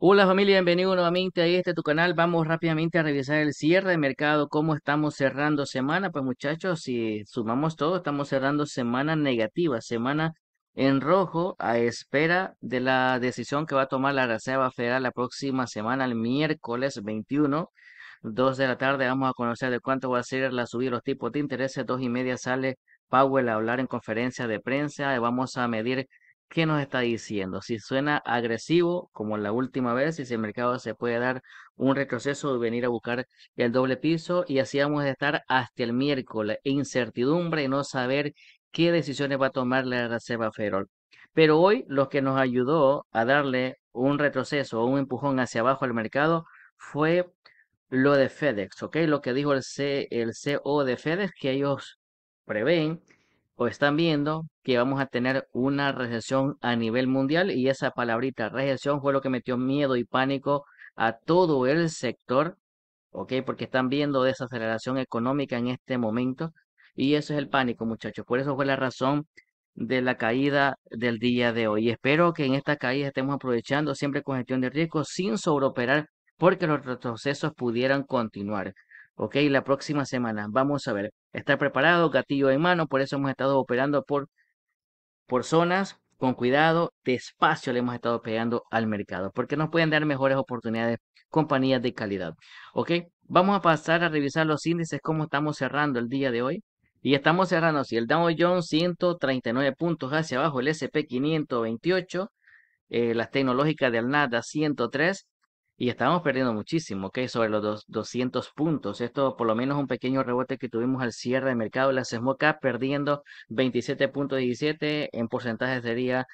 Hola familia, bienvenido nuevamente a este tu canal. Vamos rápidamente a revisar el cierre de mercado, cómo estamos cerrando semana. Pues muchachos, si sumamos todo, estamos cerrando semana negativa, semana en rojo a espera de la decisión que va a tomar la Reserva Federal la próxima semana, el miércoles 21. 2 de la tarde vamos a conocer de cuánto va a ser la subida de los tipos de interés. Dos y media sale Powell a hablar en conferencia de prensa. Vamos a medir ¿qué nos está diciendo? Si suena agresivo, como la última vez, si el mercado se puede dar un retroceso y venir a buscar el doble piso, y así vamos a estar hasta el miércoles, incertidumbre y no saber qué decisiones va a tomar la Reserva Federal. Pero hoy lo que nos ayudó a darle un retroceso o un empujón hacia abajo al mercado fue lo de FedEx, ¿ok? Lo que dijo el, C, e de FedEx, que ellos prevén o están viendo que vamos a tener una recesión a nivel mundial y esa palabrita recesión fue lo que metió miedo y pánico a todo el sector, ¿ok? Porque están viendo desaceleración económica en este momento y eso es el pánico, muchachos. Por eso fue la razón de la caída del día de hoy. Espero que en esta caída estemos aprovechando siempre con gestión de riesgo sin sobreoperar porque los retrocesos pudieran continuar. ¿ok? La próxima semana. Vamos a ver, está preparado, gatillo en mano, por eso hemos estado operando por, por zonas, con cuidado, despacio le hemos estado pegando al mercado, porque nos pueden dar mejores oportunidades compañías de calidad, ¿ok? Vamos a pasar a revisar los índices, cómo estamos cerrando el día de hoy. Y estamos cerrando si el Dow Jones 139 puntos hacia abajo, el SP 528, eh, las tecnológicas del NADA 103, y estábamos perdiendo muchísimo, ¿ok? Sobre los 200 puntos. Esto por lo menos un pequeño rebote que tuvimos al cierre de mercado. La CESMOCA perdiendo 27.17 en porcentaje sería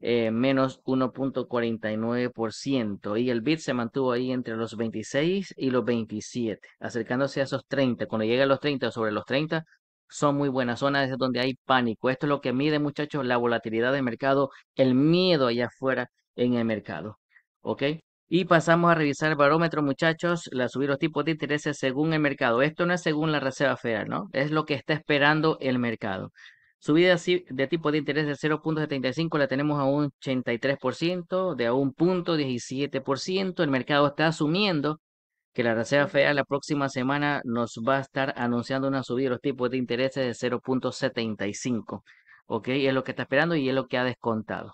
eh, menos 1.49% y el bit se mantuvo ahí entre los 26 y los 27, acercándose a esos 30. Cuando llega a los 30 o sobre los 30, son muy buenas zonas donde hay pánico. Esto es lo que mide, muchachos, la volatilidad del mercado, el miedo allá afuera en el mercado. ¿Ok? Y pasamos a revisar el barómetro, muchachos, la de los tipos de intereses según el mercado. Esto no es según la Reserva Federal, ¿no? Es lo que está esperando el mercado. Subida de tipo de interés de 0.75 la tenemos a un 83%, de a un punto El mercado está asumiendo que la Reserva Federal la próxima semana nos va a estar anunciando una subida de los tipos de intereses de 0.75. ¿Ok? Es lo que está esperando y es lo que ha descontado.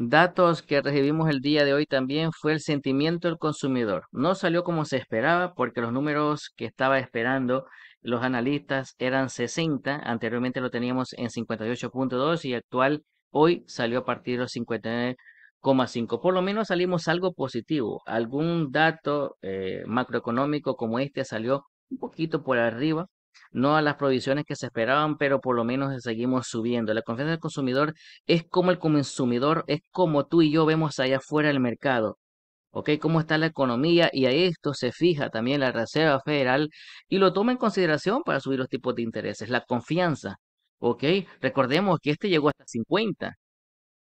Datos que recibimos el día de hoy también fue el sentimiento del consumidor. No salió como se esperaba porque los números que estaba esperando los analistas eran 60, anteriormente lo teníamos en 58.2 y actual hoy salió a partir de 59.5. Por lo menos salimos algo positivo. Algún dato eh, macroeconómico como este salió un poquito por arriba no a las provisiones que se esperaban, pero por lo menos seguimos subiendo. La confianza del consumidor es como el consumidor, es como tú y yo vemos allá afuera el mercado. ¿Ok? ¿Cómo está la economía? Y a esto se fija también la Reserva Federal y lo toma en consideración para subir los tipos de intereses. La confianza. ¿Ok? Recordemos que este llegó hasta 50.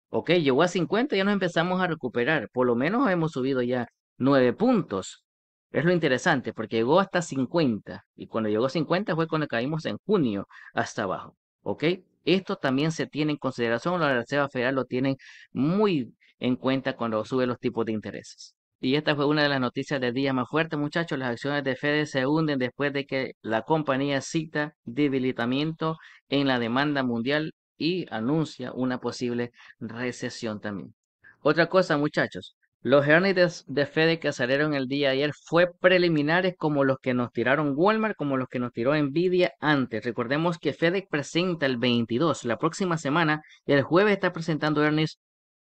¿Ok? Llegó a 50 y ya nos empezamos a recuperar. Por lo menos hemos subido ya 9 puntos. Es lo interesante, porque llegó hasta 50, y cuando llegó a 50 fue cuando caímos en junio hasta abajo, ¿ok? Esto también se tiene en consideración, la Reserva Federal lo tienen muy en cuenta cuando sube los tipos de intereses. Y esta fue una de las noticias del día más fuerte, muchachos. Las acciones de Fed se hunden después de que la compañía cita debilitamiento en la demanda mundial y anuncia una posible recesión también. Otra cosa, muchachos, los earnings de, FedEx que salieron el día ayer fue preliminares como los que nos tiraron Walmart, como los que nos tiró Nvidia antes. Recordemos que FedEx presenta el 22, la próxima semana, y el jueves está presentando earnings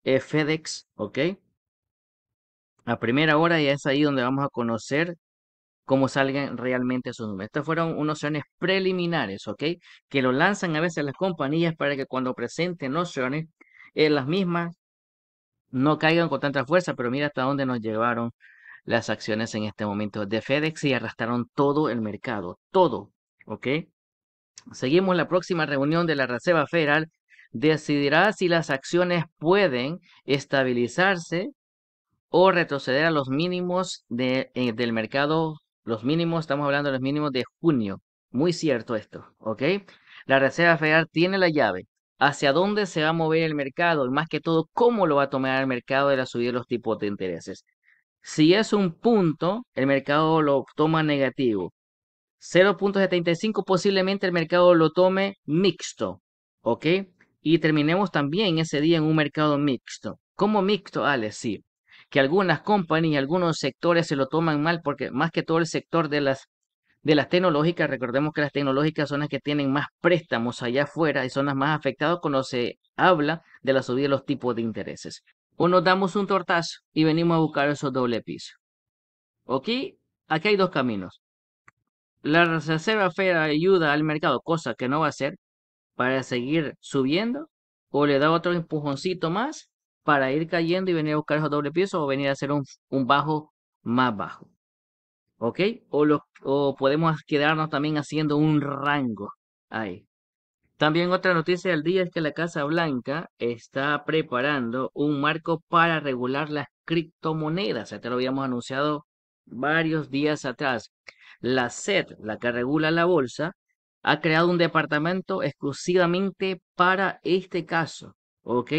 eh, FedEx, ¿ok? A primera hora y es ahí donde vamos a conocer cómo salgan realmente sus números. Estos fueron unos earnings preliminares, ¿ok? Que lo lanzan a veces las compañías para que cuando presenten los earnings, eh, las mismas no caigan con tanta fuerza, pero mira hasta dónde nos llevaron las acciones en este momento de FedEx y arrastraron todo el mercado, todo, ¿ok? Seguimos la próxima reunión de la Reserva Federal. Decidirá si las acciones pueden estabilizarse o retroceder a los mínimos de, eh, del mercado. Los mínimos, estamos hablando de los mínimos de junio. Muy cierto esto, ¿ok? La Reserva Federal tiene la llave hacia dónde se va a mover el mercado y más que todo cómo lo va a tomar el mercado de la subida de los tipos de intereses. Si es un punto, el mercado lo toma negativo. 0.75 posiblemente el mercado lo tome mixto, ¿ok? Y terminemos también ese día en un mercado mixto. ¿Cómo mixto, Alex? Sí, que algunas compañías, algunos sectores se lo toman mal porque más que todo el sector de las de las tecnológicas, recordemos que las tecnológicas son las que tienen más préstamos allá afuera y son las más afectadas cuando se habla de la subida de los tipos de intereses. O nos damos un tortazo y venimos a buscar esos doble piso. Aquí, aquí hay dos caminos. La Reserva fea ayuda al mercado, cosa que no va a hacer, para seguir subiendo, o le da otro empujoncito más para ir cayendo y venir a buscar esos doble pisos o venir a hacer un bajo más bajo. ¿ok? O, o podemos quedarnos también haciendo un rango ahí. También otra noticia del día es que la Casa Blanca está preparando un marco para regular las criptomonedas. Ya te lo habíamos anunciado varios días atrás. La SED, la que regula la bolsa, ha creado un departamento exclusivamente para este caso, ¿ok?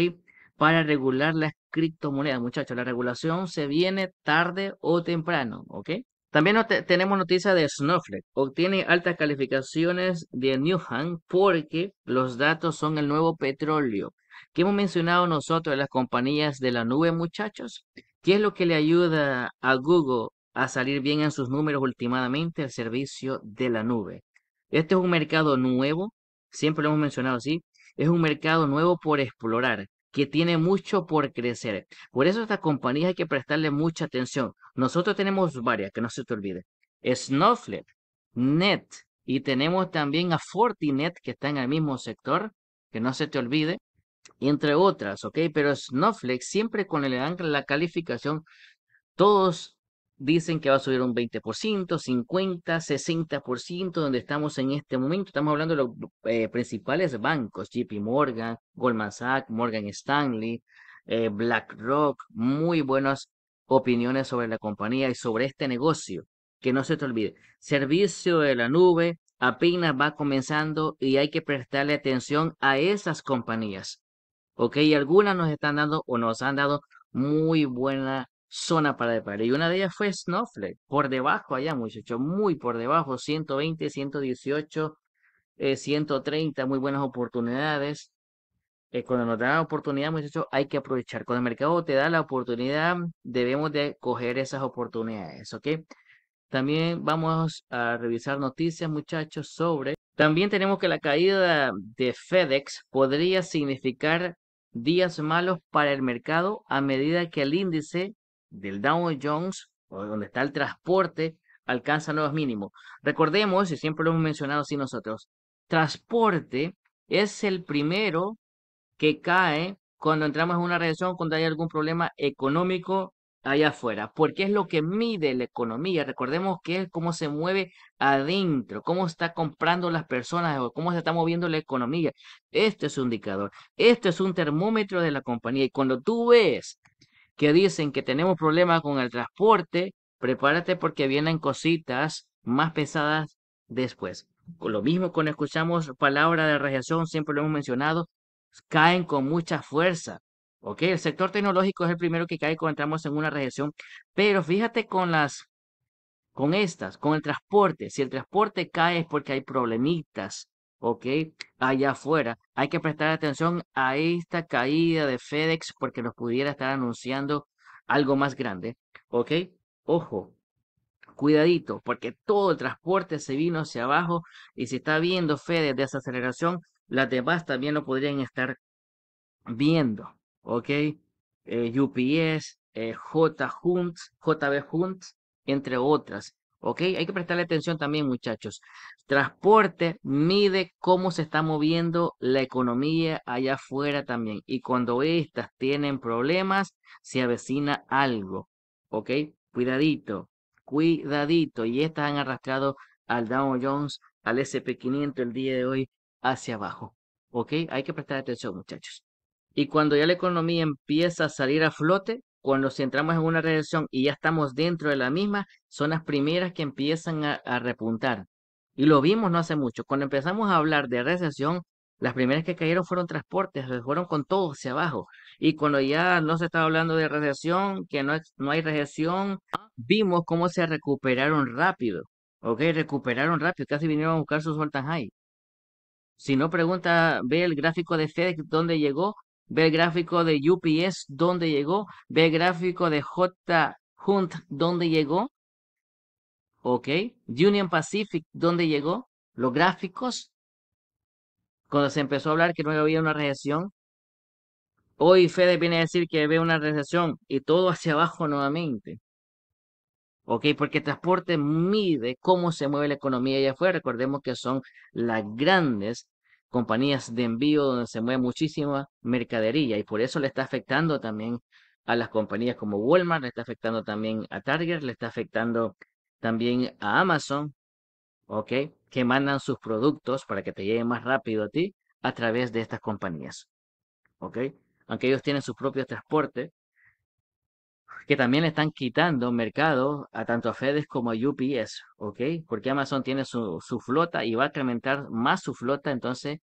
Para regular las criptomonedas. Muchachos, la regulación se viene tarde o temprano, ¿ok? También tenemos noticia de Snowflake. Obtiene altas calificaciones de Newham porque los datos son el nuevo petróleo. ¿Qué hemos mencionado nosotros de las compañías de la nube, muchachos? ¿Qué es lo que le ayuda a Google a salir bien en sus números últimamente? al servicio de la nube. Este es un mercado nuevo, siempre lo hemos mencionado así. Es un mercado nuevo por explorar que tiene mucho por crecer. Por eso a compañía hay que prestarle mucha atención. Nosotros tenemos varias, que no se te olvide. Snowflake, Net, y tenemos también a Fortinet, que está en el mismo sector, que no se te olvide, entre otras, ¿ok? Pero Snowflake siempre con el la calificación, todos dicen que va a subir un 20%, 50, 60%, donde estamos en este momento. Estamos hablando de los eh, principales bancos, JP Morgan, Goldman Sachs, Morgan Stanley, eh, BlackRock, muy buenas opiniones sobre la compañía y sobre este negocio. Que no se te olvide, servicio de la nube apenas va comenzando y hay que prestarle atención a esas compañías. Ok, algunas nos están dando o nos han dado muy buena zona para de Y una de ellas fue Snowflake, por debajo allá, muchachos, muy por debajo, 120, 118, eh, 130, muy buenas oportunidades. Eh, cuando nos dan oportunidad, muchachos, hay que aprovechar. Cuando el mercado te da la oportunidad, debemos de coger esas oportunidades, ¿ok? También vamos a revisar noticias, muchachos, sobre... También tenemos que la caída de FedEx podría significar días malos para el mercado a medida que el índice del Dow Jones, donde está el transporte, alcanza nuevos mínimos. Recordemos, y siempre lo hemos mencionado así nosotros, transporte es el primero que cae cuando entramos en una recesión, cuando hay algún problema económico allá afuera, porque es lo que mide la economía. Recordemos que es cómo se mueve adentro, cómo está comprando las personas o cómo se está moviendo la economía. Este es un indicador, este es un termómetro de la compañía y cuando tú ves que dicen que tenemos problemas con el transporte, prepárate porque vienen cositas más pesadas después. Lo mismo cuando escuchamos palabras de radiación, siempre lo hemos mencionado, caen con mucha fuerza. ¿ok? El sector tecnológico es el primero que cae cuando entramos en una radiación, pero fíjate con las, con estas, con el transporte. Si el transporte cae es porque hay problemitas ¿ok? Allá afuera. Hay que prestar atención a esta caída de FedEx porque nos pudiera estar anunciando algo más grande, ¿ok? Ojo, cuidadito, porque todo el transporte se vino hacia abajo y si está viendo FedEx desaceleración, las demás también lo podrían estar viendo, ¿ok? Eh, UPS, eh, J. Hunt, JB Hunt, entre otras. ¿Ok? Hay que prestarle atención también, muchachos. Transporte mide cómo se está moviendo la economía allá afuera también. Y cuando éstas tienen problemas, se avecina algo. ¿Ok? Cuidadito, cuidadito. Y estas han arrastrado al Dow Jones, al SP500 el día de hoy hacia abajo. ¿Ok? Hay que prestar atención, muchachos. Y cuando ya la economía empieza a salir a flote, cuando si entramos en una recesión y ya estamos dentro de la misma, son las primeras que empiezan a, repuntar. Y lo vimos no hace mucho. Cuando empezamos a hablar de recesión, las primeras que cayeron fueron transportes, fueron con todo hacia abajo. Y cuando ya no se estaba hablando de recesión, que no, hay recesión, vimos cómo se recuperaron rápido. Ok, recuperaron rápido, casi vinieron a buscar sus vueltas high. Si no pregunta, ve el gráfico de FedEx dónde llegó ve el gráfico de UPS, dónde llegó, ve el gráfico de J. Hunt, dónde llegó, ok, Union Pacific, dónde llegó, los gráficos, cuando se empezó a hablar que no había una recesión, hoy Fede viene a decir que ve una recesión y todo hacia abajo nuevamente. ¿ok? Porque transporte mide cómo se mueve la economía allá afuera. Recordemos que son las grandes compañías de envío donde se mueve muchísima mercadería y por eso le está afectando también a las compañías como Walmart, le está afectando también a Target, le está afectando también a Amazon, ¿ok? Que mandan sus productos para que te lleguen más rápido a ti a través de estas compañías, ¿ok? Aunque ellos tienen su propio transporte, que también le están quitando mercado a tanto a FedEx como a UPS, ¿ok? Porque Amazon tiene su, su flota y va a incrementar más su flota, entonces,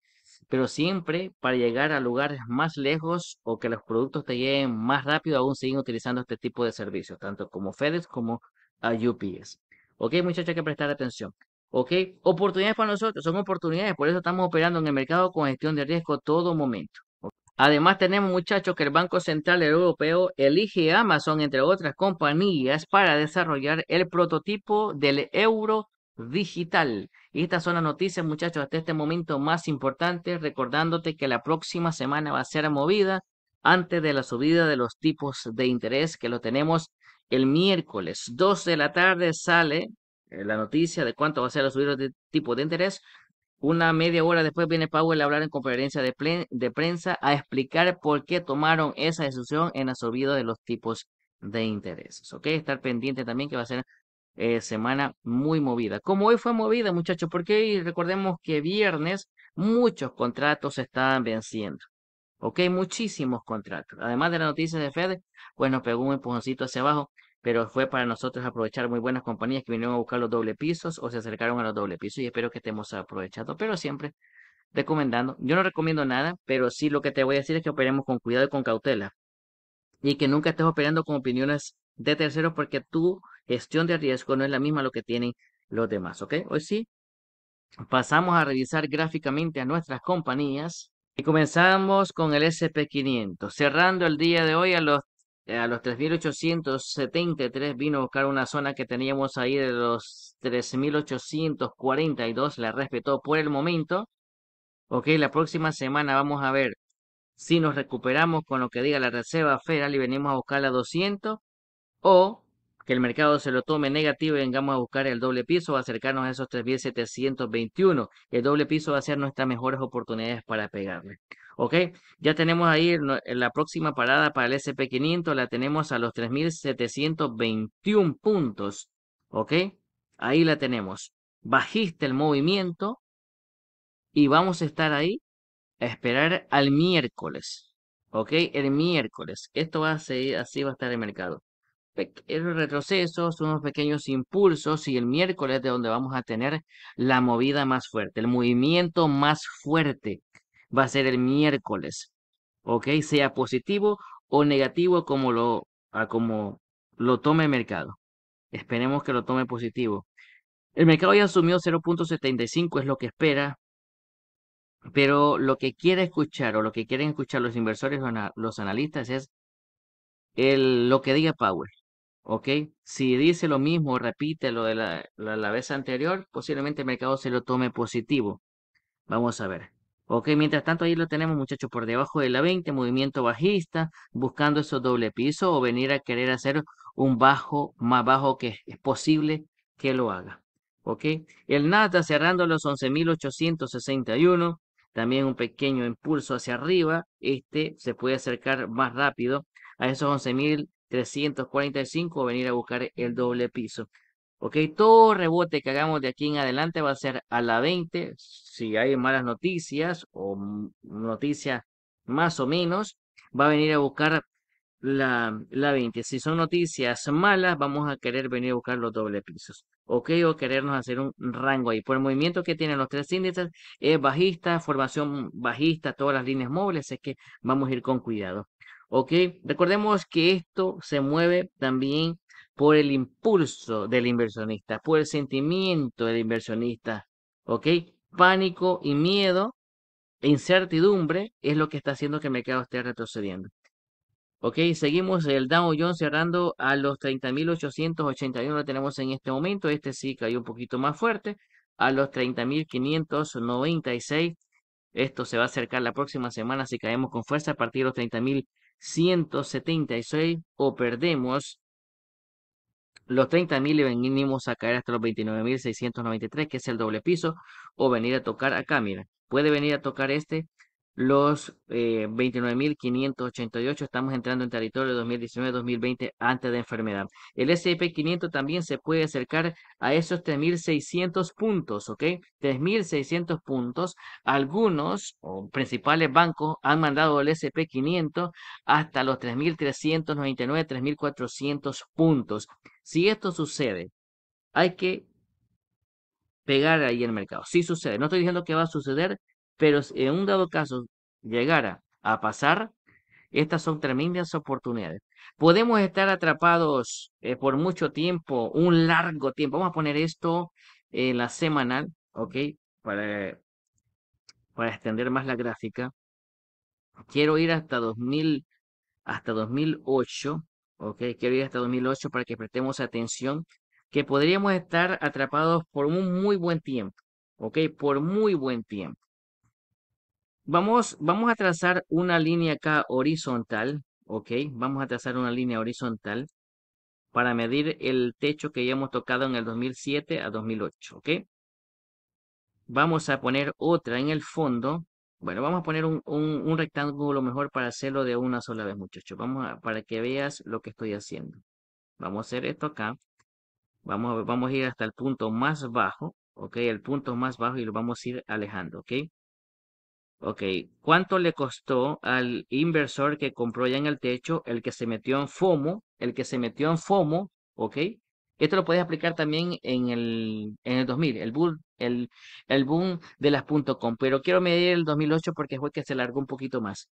pero siempre para llegar a lugares más lejos o que los productos te lleguen más rápido, aún siguen utilizando este tipo de servicios, tanto como FedEx como a UPS. ¿Ok, muchachos? Hay que prestar atención. ¿Ok? Oportunidades para nosotros, son oportunidades, por eso estamos operando en el mercado con gestión de riesgo todo momento. Además tenemos muchachos que el Banco Central Europeo elige Amazon, entre otras compañías, para desarrollar el prototipo del euro digital. Y estas son las noticias, muchachos, hasta este momento más importantes, recordándote que la próxima semana va a ser movida antes de la subida de los tipos de interés que lo tenemos el miércoles Dos de la tarde sale eh, la noticia de cuánto va a ser la subida de tipo de interés. Una media hora después viene Powell a hablar en conferencia de, prensa a explicar por qué tomaron esa decisión en la de los tipos de intereses. ¿Ok? Estar pendiente también que va a ser eh, semana muy movida. Como hoy fue movida, muchachos, porque recordemos que viernes muchos contratos estaban venciendo. Ok, muchísimos contratos. Además de la noticia de Fed, pues nos pegó un empujoncito hacia abajo pero fue para nosotros aprovechar muy buenas compañías que vinieron a buscar los doble pisos o se acercaron a los doble pisos y espero que estemos hemos aprovechado, pero siempre recomendando. Yo no recomiendo nada, pero sí lo que te voy a decir es que operemos con cuidado y con cautela y que nunca estés operando con opiniones de terceros porque tu gestión de riesgo no es la misma lo que tienen los demás, ¿ok? Hoy sí, pasamos a revisar gráficamente a nuestras compañías y comenzamos con el SP500, cerrando el día de hoy a los eh, a los 3.873 vino a buscar una zona que teníamos ahí de los 3.842, la respetó por el momento. Ok, la próxima semana vamos a ver si nos recuperamos con lo que diga la Reserva Federal y venimos a buscar la 200 o que el mercado se lo tome negativo y vengamos a buscar el doble piso, acercarnos a esos 3.721. El doble piso va a ser nuestras mejores oportunidades para pegarle. ¿Ok? Ya tenemos ahí la próxima parada para el SP500, la tenemos a los 3.721 puntos. ¿Ok? Ahí la tenemos. Bajiste el movimiento y vamos a estar ahí a esperar al miércoles. ¿Ok? El miércoles. Esto va a seguir, así va a estar el mercado retrocesos, unos pequeños impulsos y el miércoles de donde vamos a tener la movida más fuerte, el movimiento más fuerte va a ser el miércoles, ¿ok? Sea positivo o negativo como lo, como lo tome el mercado. Esperemos que lo tome positivo. El mercado ya asumió 0.75, es lo que espera, pero lo que quiere escuchar o lo que quieren escuchar los inversores los analistas es el, lo que diga Powell. ¿Ok? Si dice lo mismo, repite lo de la, vez anterior, posiblemente el mercado se lo tome positivo. Vamos a ver. Ok, mientras tanto ahí lo tenemos muchachos por debajo de la 20, movimiento bajista, buscando esos doble piso o venir a querer hacer un bajo más bajo que es posible que lo haga. Ok, el Nata cerrando los 11.861, también un pequeño impulso hacia arriba, este se puede acercar más rápido a esos 11.861 345 venir a buscar el doble piso. Ok, todo rebote que hagamos de aquí en adelante va a ser a la 20. Si hay malas noticias o noticias más o menos, va a venir a buscar la, la 20. Si son noticias malas, vamos a querer venir a buscar los doble pisos. Ok, o querernos hacer un rango ahí. Por el movimiento que tienen los tres índices, es bajista, formación bajista, todas las líneas móviles, es que vamos a ir con cuidado. ¿Ok? Recordemos que esto se mueve también por el impulso del inversionista, por el sentimiento del inversionista. ¿Ok? Pánico y miedo incertidumbre es lo que está haciendo que el mercado esté retrocediendo. Ok, seguimos el Dow Jones cerrando a los 30.881 lo tenemos en este momento. Este sí cayó un poquito más fuerte a los 30.596. Esto se va a acercar la próxima semana si caemos con fuerza a partir de los 30.000. 176 o perdemos los mil y venimos a caer hasta los 29.693, que es el doble piso, o venir a tocar acá, mira, puede venir a tocar este los eh, 29.588. Estamos entrando en territorio de 2019-2020 antes de enfermedad. El S&P 500 también se puede acercar a esos 3.600 puntos, ¿ok? 3.600 puntos. Algunos o principales bancos han mandado el S&P 500 hasta los 3.399, 3.400 puntos. Si esto sucede, hay que pegar ahí el mercado. Si sí sucede, no estoy diciendo que va a suceder, pero si en un dado caso llegara a pasar, estas son tremendas oportunidades. Podemos estar atrapados eh, por mucho tiempo, un largo tiempo. Vamos a poner esto en la semanal, ¿ok? Para, extender más la gráfica. Quiero ir hasta 2000, hasta 2008, ¿ok? Quiero ir hasta 2008 para que prestemos atención que podríamos estar atrapados por un muy buen tiempo, ¿ok? Por muy buen tiempo. Vamos, vamos a trazar una línea acá horizontal, ¿ok? Vamos a trazar una línea horizontal para medir el techo que ya hemos tocado en el 2007 a 2008, ¿ok? Vamos a poner otra en el fondo. Bueno, vamos a poner un, rectángulo mejor para hacerlo de una sola vez, muchachos. Vamos a, para que veas lo que estoy haciendo. Vamos a hacer esto acá. Vamos vamos a ir hasta el punto más bajo, ¿ok? El punto más bajo y lo vamos a ir alejando, ¿ok? Ok, ¿cuánto le costó al inversor que compró ya en el techo, el que se metió en FOMO, el que se metió en FOMO, ok? Esto lo puedes aplicar también en el, en el 2000, el boom, el, el boom de las .com, pero quiero medir el 2008 porque fue que se largó un poquito más.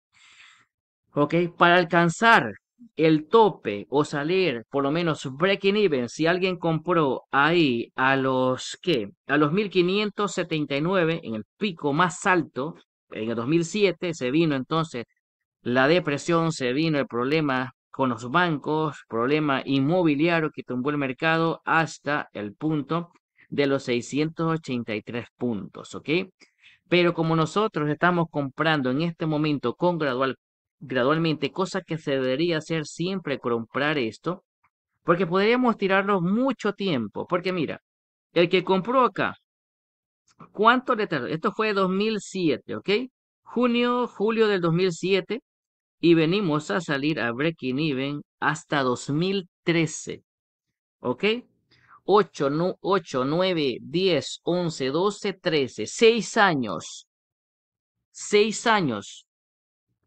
Ok, para alcanzar el tope o salir por lo menos breaking even si alguien compró ahí a los que a los 1579 en el pico más alto en el 2007 se vino entonces la depresión, se vino el problema con los bancos, problema inmobiliario que tumbó el mercado hasta el punto de los 683 puntos, ¿ok? Pero como nosotros estamos comprando en este momento con gradual, gradualmente, cosa que se debería hacer siempre comprar esto, porque podríamos tirarlo mucho tiempo, porque mira, el que compró acá ¿Cuánto le tardó? Esto fue 2007, ¿ok? Junio, julio del 2007 y venimos a salir a Breaking Even hasta 2013, ¿ok? 8, 9, 10, 11, 12, 13, 6 años. 6 años.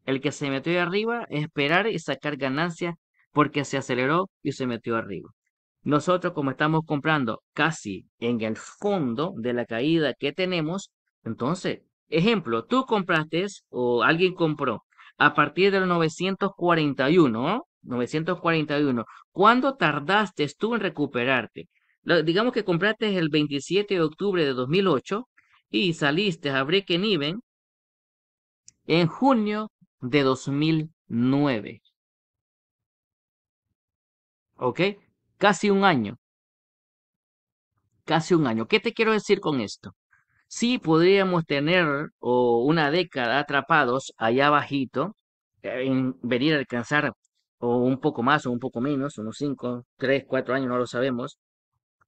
El que se metió arriba, es esperar y sacar ganancias porque se aceleró y se metió arriba. Nosotros como estamos comprando casi en el fondo de la caída que tenemos, entonces, ejemplo, tú compraste o alguien compró a partir del 941, ¿no? 941. ¿Cuándo tardaste tú en recuperarte? digamos que compraste el 27 de octubre de 2008 y saliste a break en junio de 2009. ¿Ok? Casi un año. Casi un año. ¿Qué te quiero decir con esto? Sí podríamos tener o una década atrapados allá abajito, en venir a alcanzar o un poco más o un poco menos, unos 5, 3, 4 años, no lo sabemos.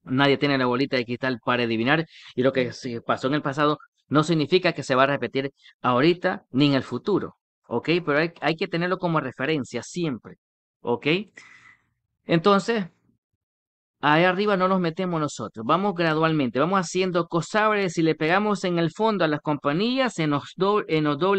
Nadie tiene la bolita de cristal para adivinar y lo que se pasó en el pasado no significa que se va a repetir ahorita ni en el futuro, ¿ok? Pero hay, hay que tenerlo como referencia siempre, ¿ok? Entonces, ahí arriba no nos metemos nosotros. Vamos gradualmente, vamos haciendo cosas. Si le pegamos en el fondo a las compañías, en los, doble,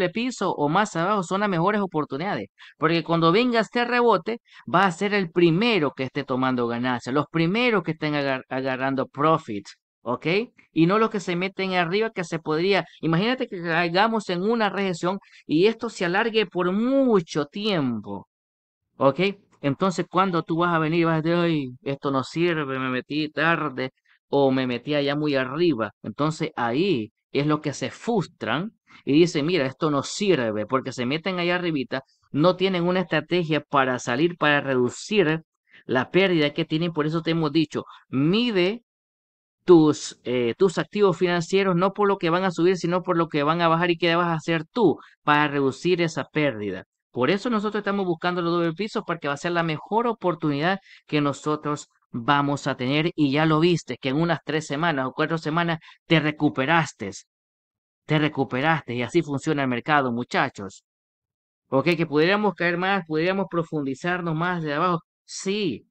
en piso o más abajo, son las mejores oportunidades. Porque cuando venga este rebote, va a ser el primero que esté tomando ganancia, los primeros que estén agarrando profit. ¿ok? Y no los que se meten arriba que se podría, imagínate que caigamos en una recesión y esto se alargue por mucho tiempo, ¿ok? Entonces, cuando tú vas a venir y vas a decir, esto no sirve, me metí tarde o me metí allá muy arriba. Entonces, ahí es lo que se frustran y dicen, mira, esto no sirve porque se meten allá arribita, no tienen una estrategia para salir, para reducir la pérdida que tienen. Por eso te hemos dicho, mide tus, eh, tus activos financieros no por lo que van a subir, sino por lo que van a bajar y qué vas a hacer tú para reducir esa pérdida. Por eso nosotros estamos buscando los doble pisos, porque va a ser la mejor oportunidad que nosotros vamos a tener. Y ya lo viste, que en unas tres semanas o cuatro semanas te recuperaste. Te recuperaste y así funciona el mercado, muchachos. Ok, que pudiéramos caer más, pudiéramos profundizarnos más de abajo. Sí,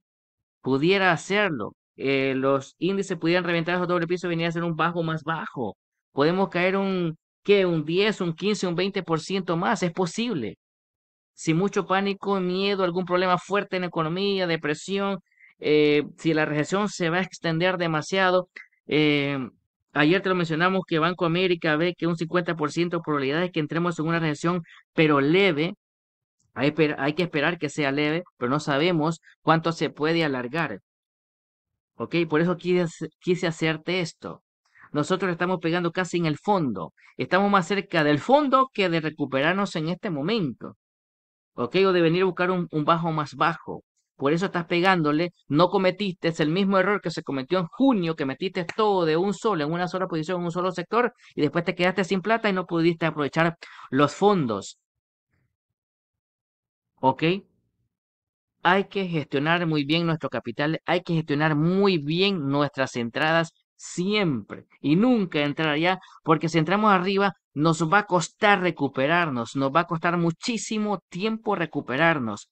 pudiera hacerlo. Eh, los índices pudieran reventar esos doble pisos, venía a ser un bajo más bajo. Podemos caer un, ¿qué? Un 10, un 15, un 20% más. Es posible. Si mucho pánico, miedo, algún problema fuerte en economía, depresión, eh, si la recesión se va a extender demasiado. Eh, ayer te lo mencionamos que Banco América ve que un 50% de probabilidades que entremos en una recesión, pero leve. Hay, que esperar que sea leve, pero no sabemos cuánto se puede alargar. ¿Ok? Por eso quise hacerte esto. Nosotros estamos pegando casi en el fondo. Estamos más cerca del fondo que de recuperarnos en este momento. ¿ok? O de venir a buscar un, un bajo más bajo. Por eso estás pegándole, no cometiste es el mismo error que se cometió en junio, que metiste todo de un solo, en una sola posición, en un solo sector, y después te quedaste sin plata y no pudiste aprovechar los fondos. ¿Ok? Hay que gestionar muy bien nuestro capital, hay que gestionar muy bien nuestras entradas siempre y nunca entrar allá, porque si entramos arriba nos va a costar recuperarnos, nos va a costar muchísimo tiempo recuperarnos.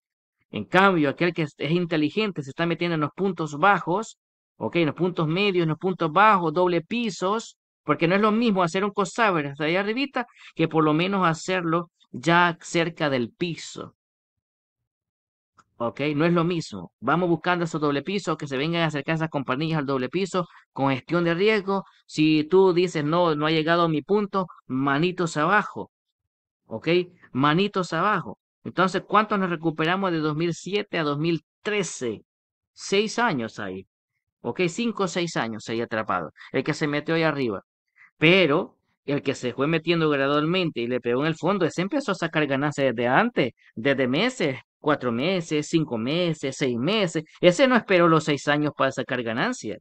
En cambio, aquel que es inteligente se está metiendo en los puntos bajos, ok, en los puntos medios, en los puntos bajos, doble pisos, porque no es lo mismo hacer un cosabre hasta allá arribita que por lo menos hacerlo ya cerca del piso. ¿ok? No es lo mismo. Vamos buscando esos doble pisos, que se vengan a acercar esas compañías al doble piso, con gestión de riesgo. Si tú dices, no, no ha llegado a mi punto, manitos abajo, ¿ok? Manitos abajo. Entonces, ¿cuántos nos recuperamos de 2007 a 2013? Seis años ahí. ¿Ok? Cinco o seis años ahí atrapado. El que se metió ahí arriba. Pero el que se fue metiendo gradualmente y le pegó en el fondo, ese empezó a sacar ganancias desde antes, desde meses, cuatro meses, cinco meses, seis meses. Ese no esperó los seis años para sacar ganancias.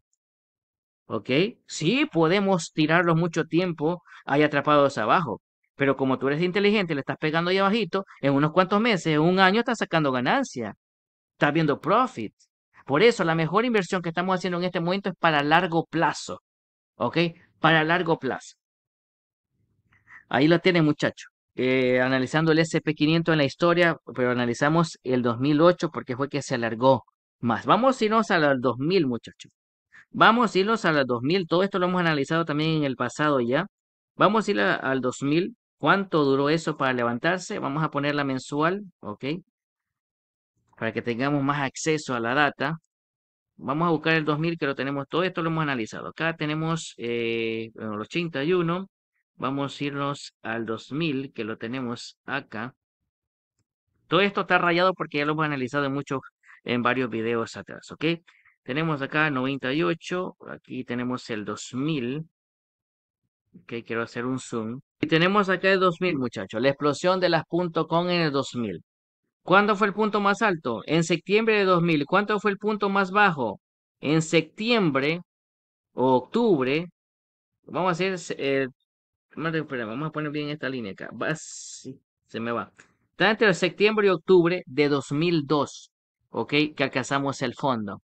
¿Ok? Sí, podemos tirarlos mucho tiempo ahí atrapados abajo. Pero como tú eres inteligente, le estás pegando ahí abajito, en unos cuantos meses, un año estás sacando ganancia. Estás viendo profit. Por eso la mejor inversión que estamos haciendo en este momento es para largo plazo. ¿Ok? Para largo plazo. Ahí lo tiene, muchacho. Eh, analizando el SP500 en la historia, pero analizamos el 2008 porque fue que se alargó más. Vamos a irnos al 2000, muchachos. Vamos a irnos al 2000. Todo esto lo hemos analizado también en el pasado ya. Vamos a ir al 2000. ¿Cuánto duró eso para levantarse? Vamos a poner la mensual, ¿ok? Para que tengamos más acceso a la data. Vamos a buscar el 2000 que lo tenemos. Todo esto lo hemos analizado. Acá tenemos eh, los 81. Vamos a irnos al 2000, que lo tenemos acá. Todo esto está rayado porque ya lo hemos analizado mucho en varios videos atrás, ¿ok? Tenemos acá 98, aquí tenemos el 2000. Ok, quiero hacer un zoom. Y tenemos acá el 2000, muchachos, la explosión de las .com en el 2000. ¿Cuándo fue el punto más alto? En septiembre de 2000. ¿Cuánto fue el punto más bajo? En septiembre o octubre. Vamos a hacer eh, espera, vamos a poner bien esta línea acá. se me va. Está entre septiembre y octubre de 2002, ¿ok? Que alcanzamos el fondo.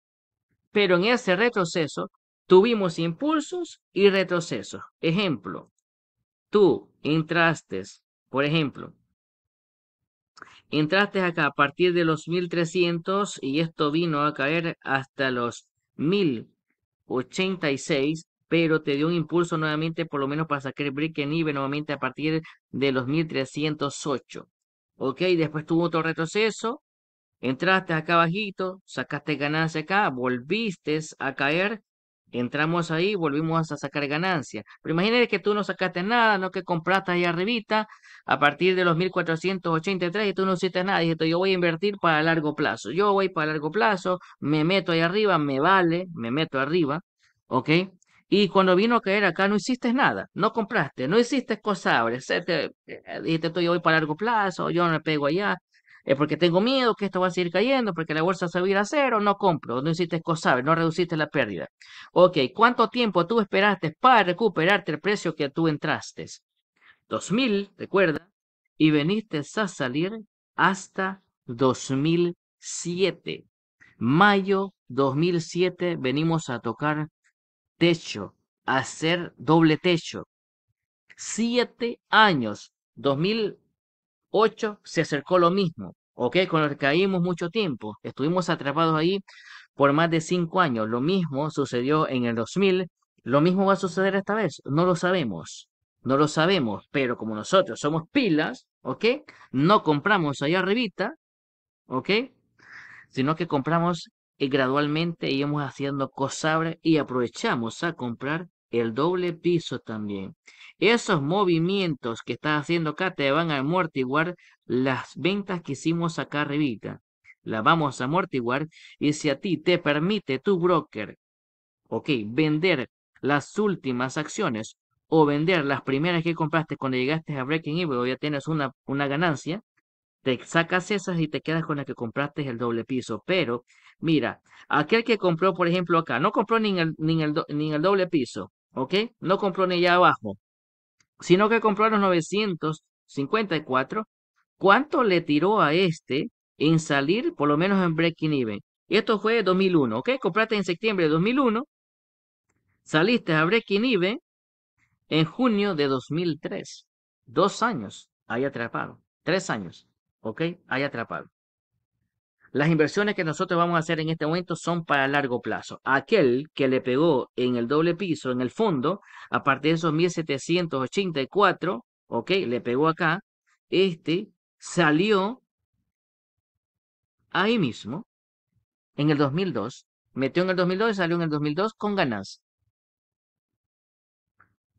Pero en ese retroceso tuvimos impulsos y retrocesos. Ejemplo, tú entraste, por ejemplo, entraste acá a partir de los 1300 y esto vino a caer hasta los 1086 pero te dio un impulso nuevamente, por lo menos para sacar el break en nuevamente a partir de los 1308. Ok, después tuvo otro retroceso, entraste acá bajito, sacaste ganancia acá, volviste a caer, entramos ahí, volvimos a sacar ganancia. Pero imagínate que tú no sacaste nada, no que compraste ahí arribita, a partir de los 1483 y tú no hiciste nada, dijiste yo voy a invertir para largo plazo, yo voy para largo plazo, me meto ahí arriba, me vale, me meto arriba, ¿ok? Y cuando vino a caer acá no hiciste nada, no compraste, no hiciste cosas, eh, Dijiste tú, yo voy para largo plazo, yo no me pego allá, Es porque tengo miedo que esto va a seguir cayendo, porque la bolsa se va a ir a cero, no compro, no hiciste cosas, no reduciste la pérdida. Ok, ¿cuánto tiempo tú esperaste para recuperarte el precio que tú entraste? 2000, recuerda, y veniste a salir hasta 2007. Mayo 2007 venimos a tocar techo, hacer doble techo. Siete años, 2008 se acercó lo mismo, ¿ok? Con lo que caímos mucho tiempo, estuvimos atrapados ahí por más de cinco años. Lo mismo sucedió en el 2000, lo mismo va a suceder esta vez, no lo sabemos, no lo sabemos, pero como nosotros somos pilas, ¿ok? No compramos allá arribita, ¿ok? Sino que compramos y gradualmente íbamos haciendo cosabre y aprovechamos a comprar el doble piso también. Esos movimientos que estás haciendo acá te van a amortiguar las ventas que hicimos acá arribita. La vamos a amortiguar y si a ti te permite tu broker, ok, vender las últimas acciones o vender las primeras que compraste cuando llegaste a Breaking Evil, ya tienes una, una ganancia, te sacas esas y te quedas con la que compraste el doble piso. Pero, mira, aquel que compró, por ejemplo, acá, no compró ni el, doble piso, ¿ok? No compró ni allá abajo, sino que compró a los 954. ¿Cuánto le tiró a este en salir, por lo menos en breaking even? Y esto fue 2001, ¿ok? Compraste en septiembre de 2001, saliste a breaking even en junio de 2003. Dos años ahí atrapado, tres años. ¿Ok? Hay atrapado. Las inversiones que nosotros vamos a hacer en este momento son para largo plazo. Aquel que le pegó en el doble piso, en el fondo, a partir de esos 1784, ¿ok? Le pegó acá, este salió ahí mismo, en el 2002, metió en el 2002 y salió en el 2002 con ganas.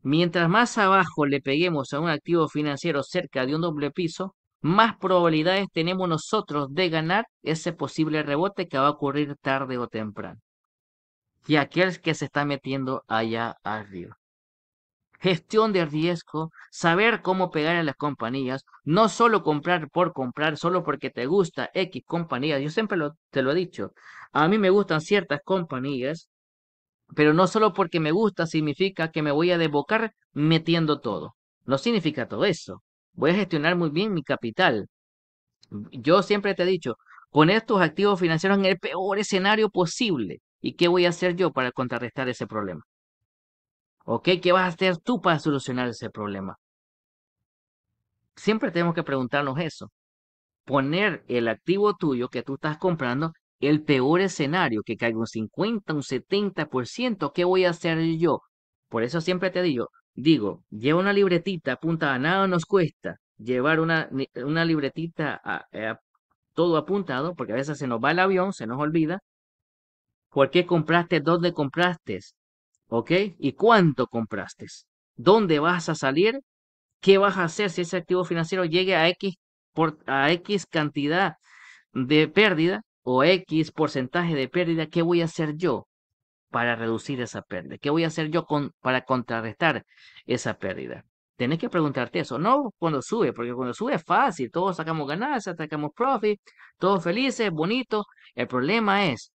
Mientras más abajo le peguemos a un activo financiero cerca de un doble piso, más probabilidades tenemos nosotros de ganar ese posible rebote que va a ocurrir tarde o temprano. Y aquel que se está metiendo allá arriba. Gestión de riesgo, saber cómo pegar a las compañías, no solo comprar por comprar, solo porque te gusta X compañías. Yo siempre te lo he dicho, a mí me gustan ciertas compañías, pero no solo porque me gusta significa que me voy a debocar metiendo todo. No significa todo eso voy a gestionar muy bien mi capital. Yo siempre te he dicho, poner tus activos financieros en el peor escenario posible. ¿Y qué voy a hacer yo para contrarrestar ese problema? ¿Ok? ¿Qué vas a hacer tú para solucionar ese problema? Siempre tenemos que preguntarnos eso. Poner el activo tuyo que tú estás comprando, el peor escenario, que caiga un 50, un 70%, ¿qué voy a hacer yo? Por eso siempre te digo, Digo, lleva una libretita, apuntada, nada nos cuesta llevar una, libretita eh, a, todo apuntado, porque a veces se nos va el avión, se nos olvida. ¿Por qué compraste? ¿Dónde compraste? ¿Ok? ¿Y cuánto compraste? ¿Dónde vas a salir? ¿Qué vas a hacer si ese activo financiero llegue a X, por, a X cantidad de pérdida o X porcentaje de pérdida? ¿Qué voy a hacer yo? para reducir esa pérdida? ¿Qué voy a hacer yo con, para contrarrestar esa pérdida? Tenés que preguntarte eso, no cuando sube, porque cuando sube es fácil, todos sacamos ganancias, sacamos profit, todos felices, bonito. El problema es,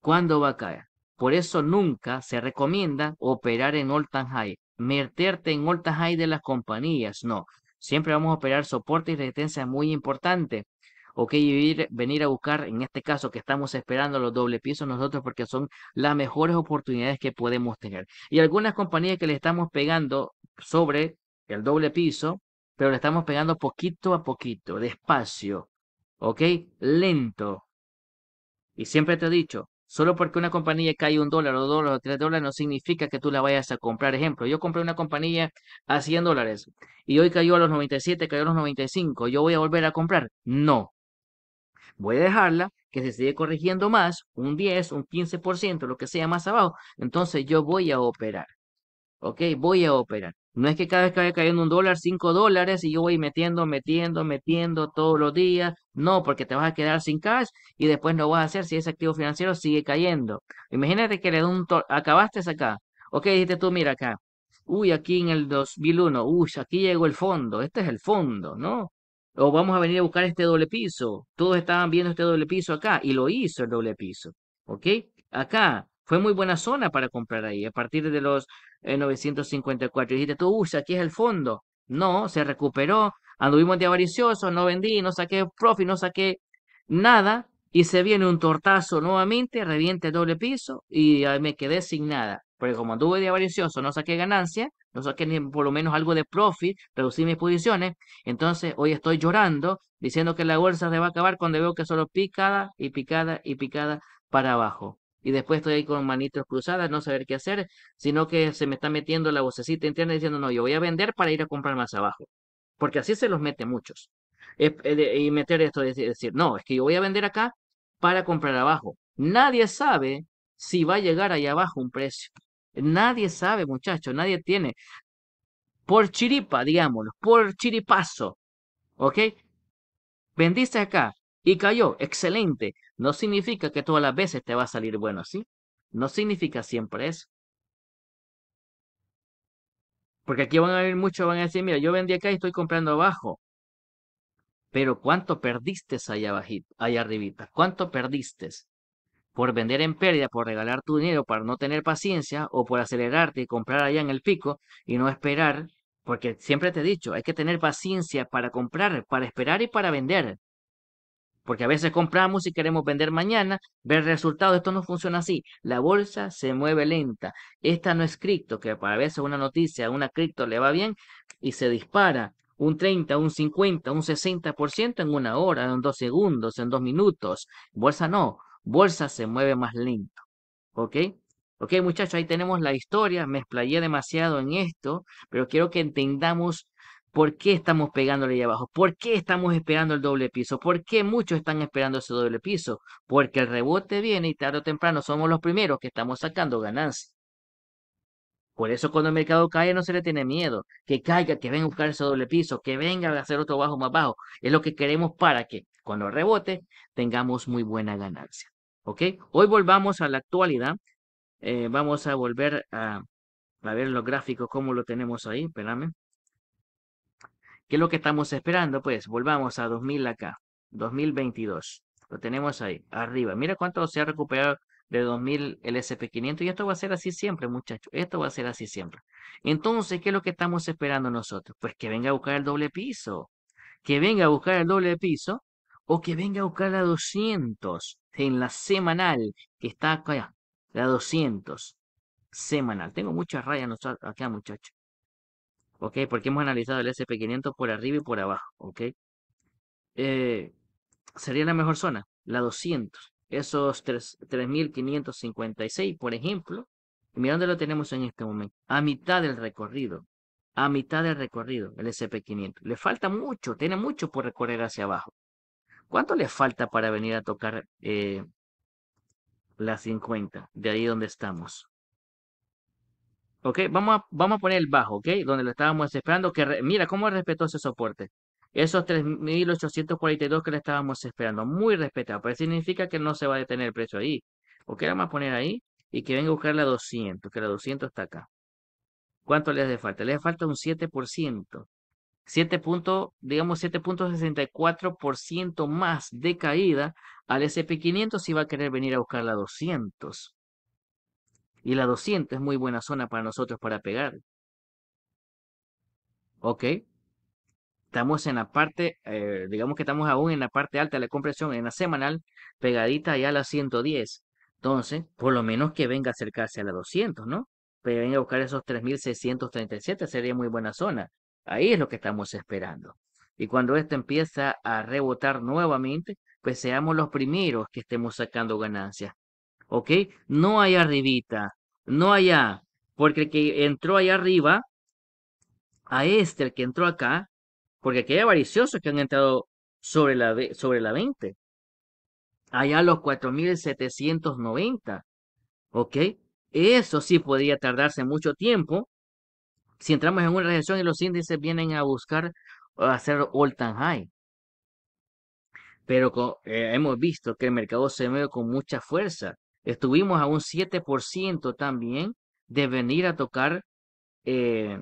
¿cuándo va a caer? Por eso nunca se recomienda operar en all time high, meterte en all time high de las compañías, no. Siempre vamos a operar soporte y resistencia muy importante Ok, ir, venir a buscar, en este caso que estamos esperando los doble pisos nosotros porque son las mejores oportunidades que podemos tener. Y algunas compañías que le estamos pegando sobre el doble piso, pero le estamos pegando poquito a poquito, despacio, ¿ok? Lento. Y siempre te he dicho, Solo porque una compañía cae un dólar o dos dólares o tres dólares no significa que tú la vayas a comprar. Ejemplo, yo compré una compañía a 100 dólares y hoy cayó a los 97, cayó a los 95. ¿Yo voy a volver a comprar? No voy a dejarla, que se sigue corrigiendo más, un 10, un 15%, lo que sea más abajo, entonces yo voy a operar. ¿Ok? Voy a operar. No es que cada vez que vaya cayendo un dólar, cinco dólares, y yo voy metiendo, metiendo, metiendo todos los días. No, porque te vas a quedar sin cash y después no vas a hacer si ese activo financiero sigue cayendo. Imagínate que le un acabaste acá. Ok, dijiste tú, mira acá. Uy, aquí en el 2001, uy, aquí llegó el fondo. Este es el fondo, ¿no? o vamos a venir a buscar este doble piso. Todos estaban viendo este doble piso acá y lo hizo el doble piso. ¿Ok? Acá fue muy buena zona para comprar ahí. A partir de los 954 eh, y dijiste tú, uy, aquí es el fondo. No, se recuperó. Anduvimos de avaricioso, no vendí, no saqué profit, no saqué nada. Y se viene un tortazo nuevamente, reviente el doble piso y me quedé sin nada. Porque como anduve de avaricioso, no saqué ganancia, no saqué ni por lo menos algo de profit, reducí mis posiciones, entonces hoy estoy llorando diciendo que la bolsa se va a acabar cuando veo que solo picada y picada y picada para abajo. Y después estoy ahí con manitos cruzadas, no saber qué hacer, sino que se me está metiendo la vocecita interna diciendo, no, yo voy a vender para ir a comprar más abajo. Porque así se los mete muchos. Eh, y meter esto, decir, no, es que yo voy a vender acá para comprar abajo. Nadie sabe si va a llegar ahí abajo un precio. Nadie sabe, muchachos, nadie tiene. Por chiripa, digámoslo, por chiripazo. ¿Ok? Vendiste acá y cayó, excelente. No significa que todas las veces te va a salir bueno, ¿sí? No significa siempre eso. Porque aquí van a venir muchos, van a decir, mira, yo vendí acá y estoy comprando abajo. Pero ¿cuánto perdiste allá abajito, allá arribita? ¿Cuánto perdiste? por vender en pérdida, por regalar tu dinero para no tener paciencia o por acelerarte y comprar allá en el pico y no esperar, porque siempre te he dicho, hay que tener paciencia para comprar, para esperar y para vender. Porque a veces compramos y queremos vender mañana, ver resultados, esto no funciona así. La bolsa se mueve lenta. Esta no es cripto, que para veces una noticia una cripto le va bien y se dispara un 30, un 50, un 60% en una hora, en dos segundos, en dos minutos. Bolsa no, Bolsa se mueve más lento. ¿Ok? Ok, muchachos, ahí tenemos la historia. Me explayé demasiado en esto, pero quiero que entendamos por qué estamos pegándole ahí abajo, por qué estamos esperando el doble piso, por qué muchos están esperando ese doble piso, porque el rebote viene y tarde o temprano somos los primeros que estamos sacando ganancias. Por eso cuando el mercado cae no se le tiene miedo. Que caiga, que venga a buscar ese doble piso, que venga a hacer otro bajo más bajo. Es lo que queremos para que cuando rebote tengamos muy buena ganancia. ¿Ok? Hoy volvamos a la actualidad. Eh, vamos a volver a, a ver los gráficos, cómo lo tenemos ahí. Espérame. ¿Qué es lo que estamos esperando? Pues volvamos a 2000 acá. 2022. Lo tenemos ahí, arriba. Mira cuánto se ha recuperado de 2000 el SP500. Y esto va a ser así siempre, muchachos. Esto va a ser así siempre. Entonces, ¿qué es lo que estamos esperando nosotros? Pues que venga a buscar el doble piso. Que venga a buscar el doble piso o que venga a buscar la 200 en la semanal, que está acá, la 200 semanal. Tengo muchas rayas acá, muchachos. ¿Ok? Porque hemos analizado el SP500 por arriba y por abajo. ¿Ok? Eh, sería la mejor zona, la 200. Esos 3.556, por ejemplo. Mira dónde lo tenemos en este momento. A mitad del recorrido. A mitad del recorrido, el SP500. Le falta mucho, tiene mucho por recorrer hacia abajo. ¿Cuánto le falta para venir a tocar eh, 50? De ahí donde estamos. Ok, vamos a, vamos a poner el bajo, ok, donde lo estábamos esperando. Que mira cómo respetó ese soporte. Esos 3.842 que le estábamos esperando, muy respetado. Pero significa que no se va a detener el precio ahí. Ok, vamos a poner ahí y que venga a buscar la 200, que la 200 está acá. ¿Cuánto le hace falta? Le hace falta un 7%. 7 digamos 7.64% más de caída al SP500 si va a querer venir a buscar la 200. Y la 200 es muy buena zona para nosotros para pegar. Ok. Estamos en la parte, eh, digamos que estamos aún en la parte alta de la compresión, en la semanal, pegadita ya a la 110. Entonces, por lo menos que venga a acercarse a la 200, ¿no? Pero venga a buscar esos 3.637, sería muy buena zona. Ahí es lo que estamos esperando. Y cuando esto empieza a rebotar nuevamente, pues seamos los primeros que estemos sacando ganancias. ¿Ok? No allá arribita, no allá, porque el que entró allá arriba, a este, el que entró acá, porque aquí hay avariciosos que han entrado sobre la, sobre la 20. Allá los 4.790. ¿Ok? Eso sí podría tardarse mucho tiempo si entramos en una reacción y los índices vienen a buscar hacer all tan high. Pero eh, hemos visto que el mercado se mueve con mucha fuerza. Estuvimos a un 7% también de venir a tocar eh,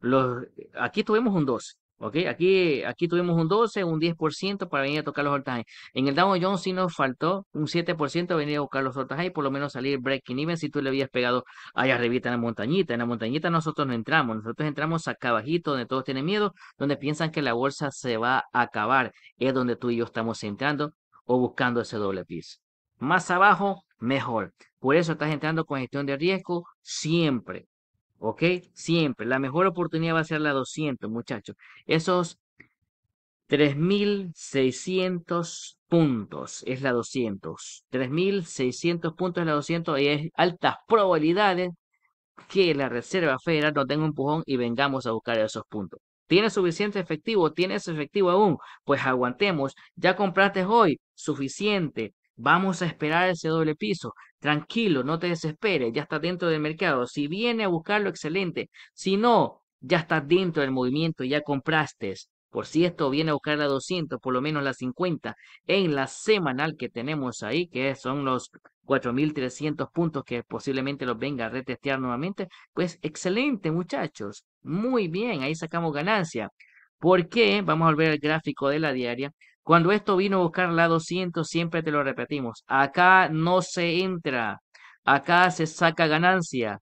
los... Aquí tuvimos un 12%. ¿Ok? Aquí, aquí tuvimos un 12, un 10% para venir a tocar los altajes. En el Dow Jones sí nos faltó un 7% venir a buscar los altajes, y por lo menos salir breaking even si tú le habías pegado allá arriba en la montañita. En la montañita nosotros no entramos, nosotros entramos acá abajito donde todos tienen miedo, donde piensan que la bolsa se va a acabar. Es donde tú y yo estamos entrando o buscando ese doble pis. Más abajo, mejor. Por eso estás entrando con gestión de riesgo siempre. ¿Ok? Siempre. La mejor oportunidad va a ser la 200, muchachos. Esos 3.600 puntos es la 200. 3.600 puntos es la 200 y es altas probabilidades que la Reserva Federal no tenga un empujón y vengamos a buscar esos puntos. ¿Tienes suficiente efectivo? ¿Tienes efectivo aún? Pues aguantemos. Ya compraste hoy suficiente Vamos a esperar ese doble piso. Tranquilo, no te desesperes, ya está dentro del mercado. Si viene a buscarlo, excelente. Si no, ya estás dentro del movimiento, ya compraste. Por si esto viene a buscar la 200, por lo menos la 50, en la semanal que tenemos ahí, que son los 4.300 puntos que posiblemente los venga a retestear nuevamente, pues excelente muchachos, muy bien, ahí sacamos ganancia. ¿Por qué? Vamos a volver al gráfico de la diaria. Cuando esto vino a buscar la 200, siempre te lo repetimos. Acá no se entra. Acá se saca ganancia.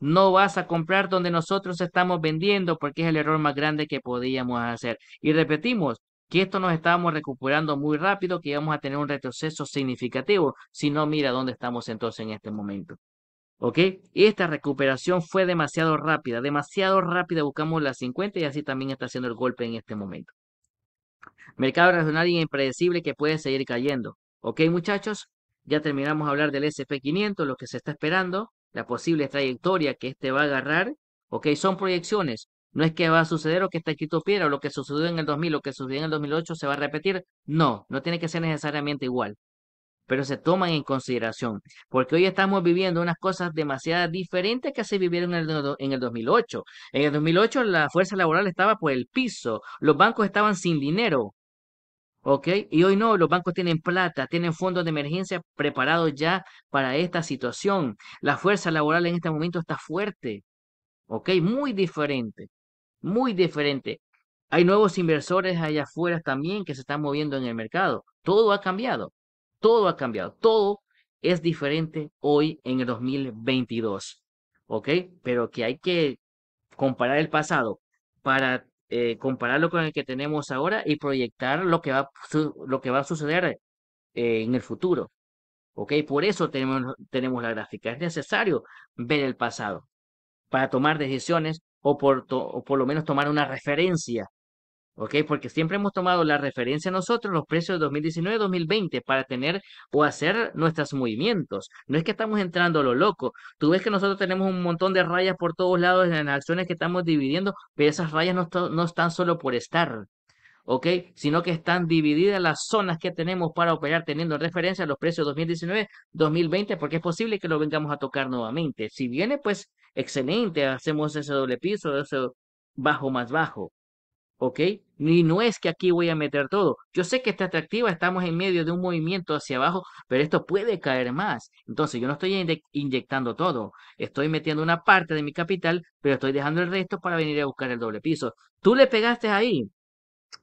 No vas a comprar donde nosotros estamos vendiendo porque es el error más grande que podíamos hacer. Y repetimos que esto nos estábamos recuperando muy rápido, que íbamos a tener un retroceso significativo. Si no, mira dónde estamos entonces en este momento. ¿Ok? Esta recuperación fue demasiado rápida, demasiado rápida. Buscamos la 50 y así también está haciendo el golpe en este momento. Mercado racional y impredecible que puede seguir cayendo. Ok, muchachos, ya terminamos de hablar del SP500, lo que se está esperando, la posible trayectoria que este va a agarrar. Ok, son proyecciones. No es que va a suceder o que está escrito piedra, o lo que sucedió en el 2000, lo que sucedió en el 2008 se va a repetir. No, no tiene que ser necesariamente igual. Pero se toman en consideración. Porque hoy estamos viviendo unas cosas demasiado diferentes que se vivieron en el 2008. En el 2008 la fuerza laboral estaba por el piso, los bancos estaban sin dinero. ¿Ok? Y hoy no, los bancos tienen plata, tienen fondos de emergencia preparados ya para esta situación. La fuerza laboral en este momento está fuerte. ¿Ok? Muy diferente. Muy diferente. Hay nuevos inversores allá afuera también que se están moviendo en el mercado. Todo ha cambiado. Todo ha cambiado. Todo es diferente hoy en el 2022. ¿Ok? Pero que hay que comparar el pasado para eh, compararlo con el que tenemos ahora y proyectar lo que va, lo que va a suceder eh, en el futuro. ¿Ok? Por eso tenemos, la gráfica. Es necesario ver el pasado para tomar decisiones o por, o por lo menos tomar una referencia ¿ok? Porque siempre hemos tomado la referencia nosotros, los precios de 2019-2020, para tener o hacer nuestros movimientos. No es que estamos entrando a lo loco. Tú ves que nosotros tenemos un montón de rayas por todos lados en las acciones que estamos dividiendo, pero esas rayas no, están solo por estar. ¿ok? Sino que están divididas las zonas que tenemos para operar teniendo referencia a los precios 2019-2020, porque es posible que lo vengamos a tocar nuevamente. Si viene, pues excelente, hacemos ese doble piso, ese bajo más bajo, ¿ok? Y no es que aquí voy a meter todo. Yo sé que está atractiva, estamos en medio de un movimiento hacia abajo, pero esto puede caer más. Entonces yo no estoy inyectando todo. Estoy metiendo una parte de mi capital, pero estoy dejando el resto para venir a buscar el doble piso. Tú le pegaste ahí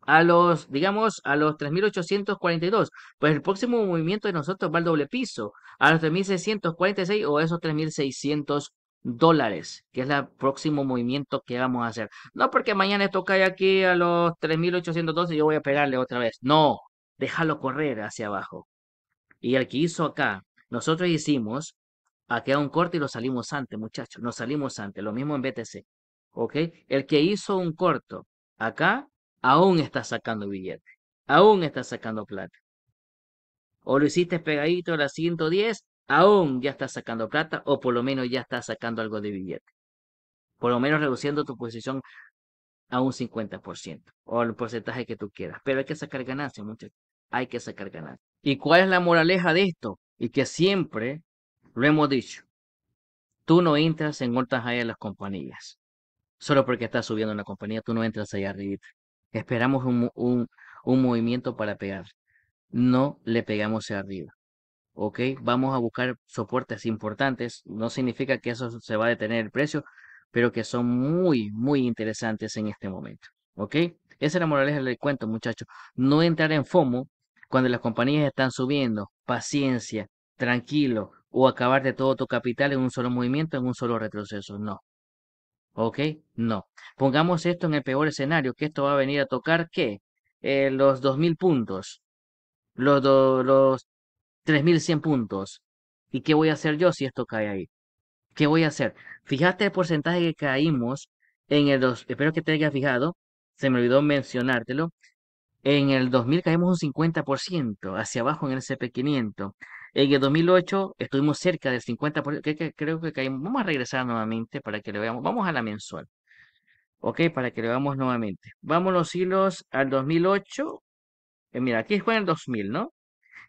a los, digamos, a los 3.842. Pues el próximo movimiento de nosotros va al doble piso, a los 3.646 o a esos 3.600 dólares, que es el próximo movimiento que vamos a hacer. No porque mañana esto cae aquí a los 3.812 y yo voy a pegarle otra vez. No, déjalo correr hacia abajo. Y el que hizo acá, nosotros hicimos aquí ah, a un corte y lo salimos antes, muchachos. Nos salimos antes, lo mismo en BTC. ¿Ok? El que hizo un corto acá, aún está sacando billete. Aún está sacando plata. O lo hiciste pegadito a las 110 aún ya estás sacando plata o por lo menos ya estás sacando algo de billete. Por lo menos reduciendo tu posición a un 50% o el porcentaje que tú quieras. Pero hay que sacar ganancia muchachos. Hay que sacar ganancia. ¿Y cuál es la moraleja de esto? Y que siempre lo hemos dicho. Tú no entras en altas allá de las compañías. Solo porque estás subiendo una compañía, tú no entras allá arriba. Esperamos un, un, un movimiento para pegar. No le pegamos arriba ok, vamos a buscar soportes importantes, no significa que eso se va a detener el precio, pero que son muy, muy interesantes en este momento, ok. Esa es la moraleja del cuento, muchachos. No entrar en FOMO cuando las compañías están subiendo. Paciencia, tranquilo, o acabar de todo tu capital en un solo movimiento, en un solo retroceso. No. ¿Ok? No. Pongamos esto en el peor escenario, que esto va a venir a tocar, ¿qué? Eh, los los 2.000 puntos. Los, dos, los 3100 puntos. ¿Y qué voy a hacer yo si esto cae ahí? ¿Qué voy a hacer? Fíjate el porcentaje que caímos en el... Dos, espero que te hayas fijado. Se me olvidó mencionártelo. En el 2000 caímos un 50% hacia abajo en el CP500. En el 2008 estuvimos cerca del 50%. creo que caímos. Vamos a regresar nuevamente para que le veamos. Vamos a la mensual. Ok, para que lo veamos nuevamente. Vamos los hilos al 2008. Eh, mira, aquí fue en el 2000, ¿no?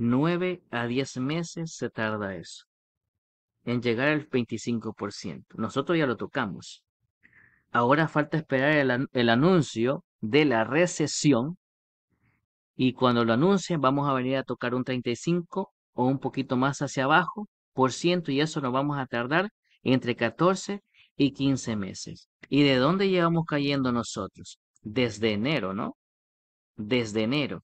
9 a 10 meses se tarda eso, en llegar al 25%. Nosotros ya lo tocamos. Ahora falta esperar el, anuncio de la recesión y cuando lo anuncien vamos a venir a tocar un 35 o un poquito más hacia abajo por ciento y eso nos vamos a tardar entre 14 y 15 meses. ¿Y de dónde llevamos cayendo nosotros? Desde enero, ¿no? Desde enero.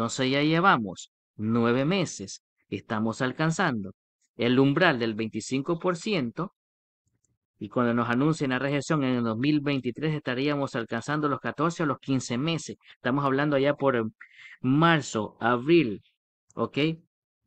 Entonces ya llevamos nueve meses, estamos alcanzando el umbral del 25% y cuando nos anuncien la recesión en el 2023 estaríamos alcanzando los 14 o los 15 meses. Estamos hablando allá por em, marzo, abril, ¿ok?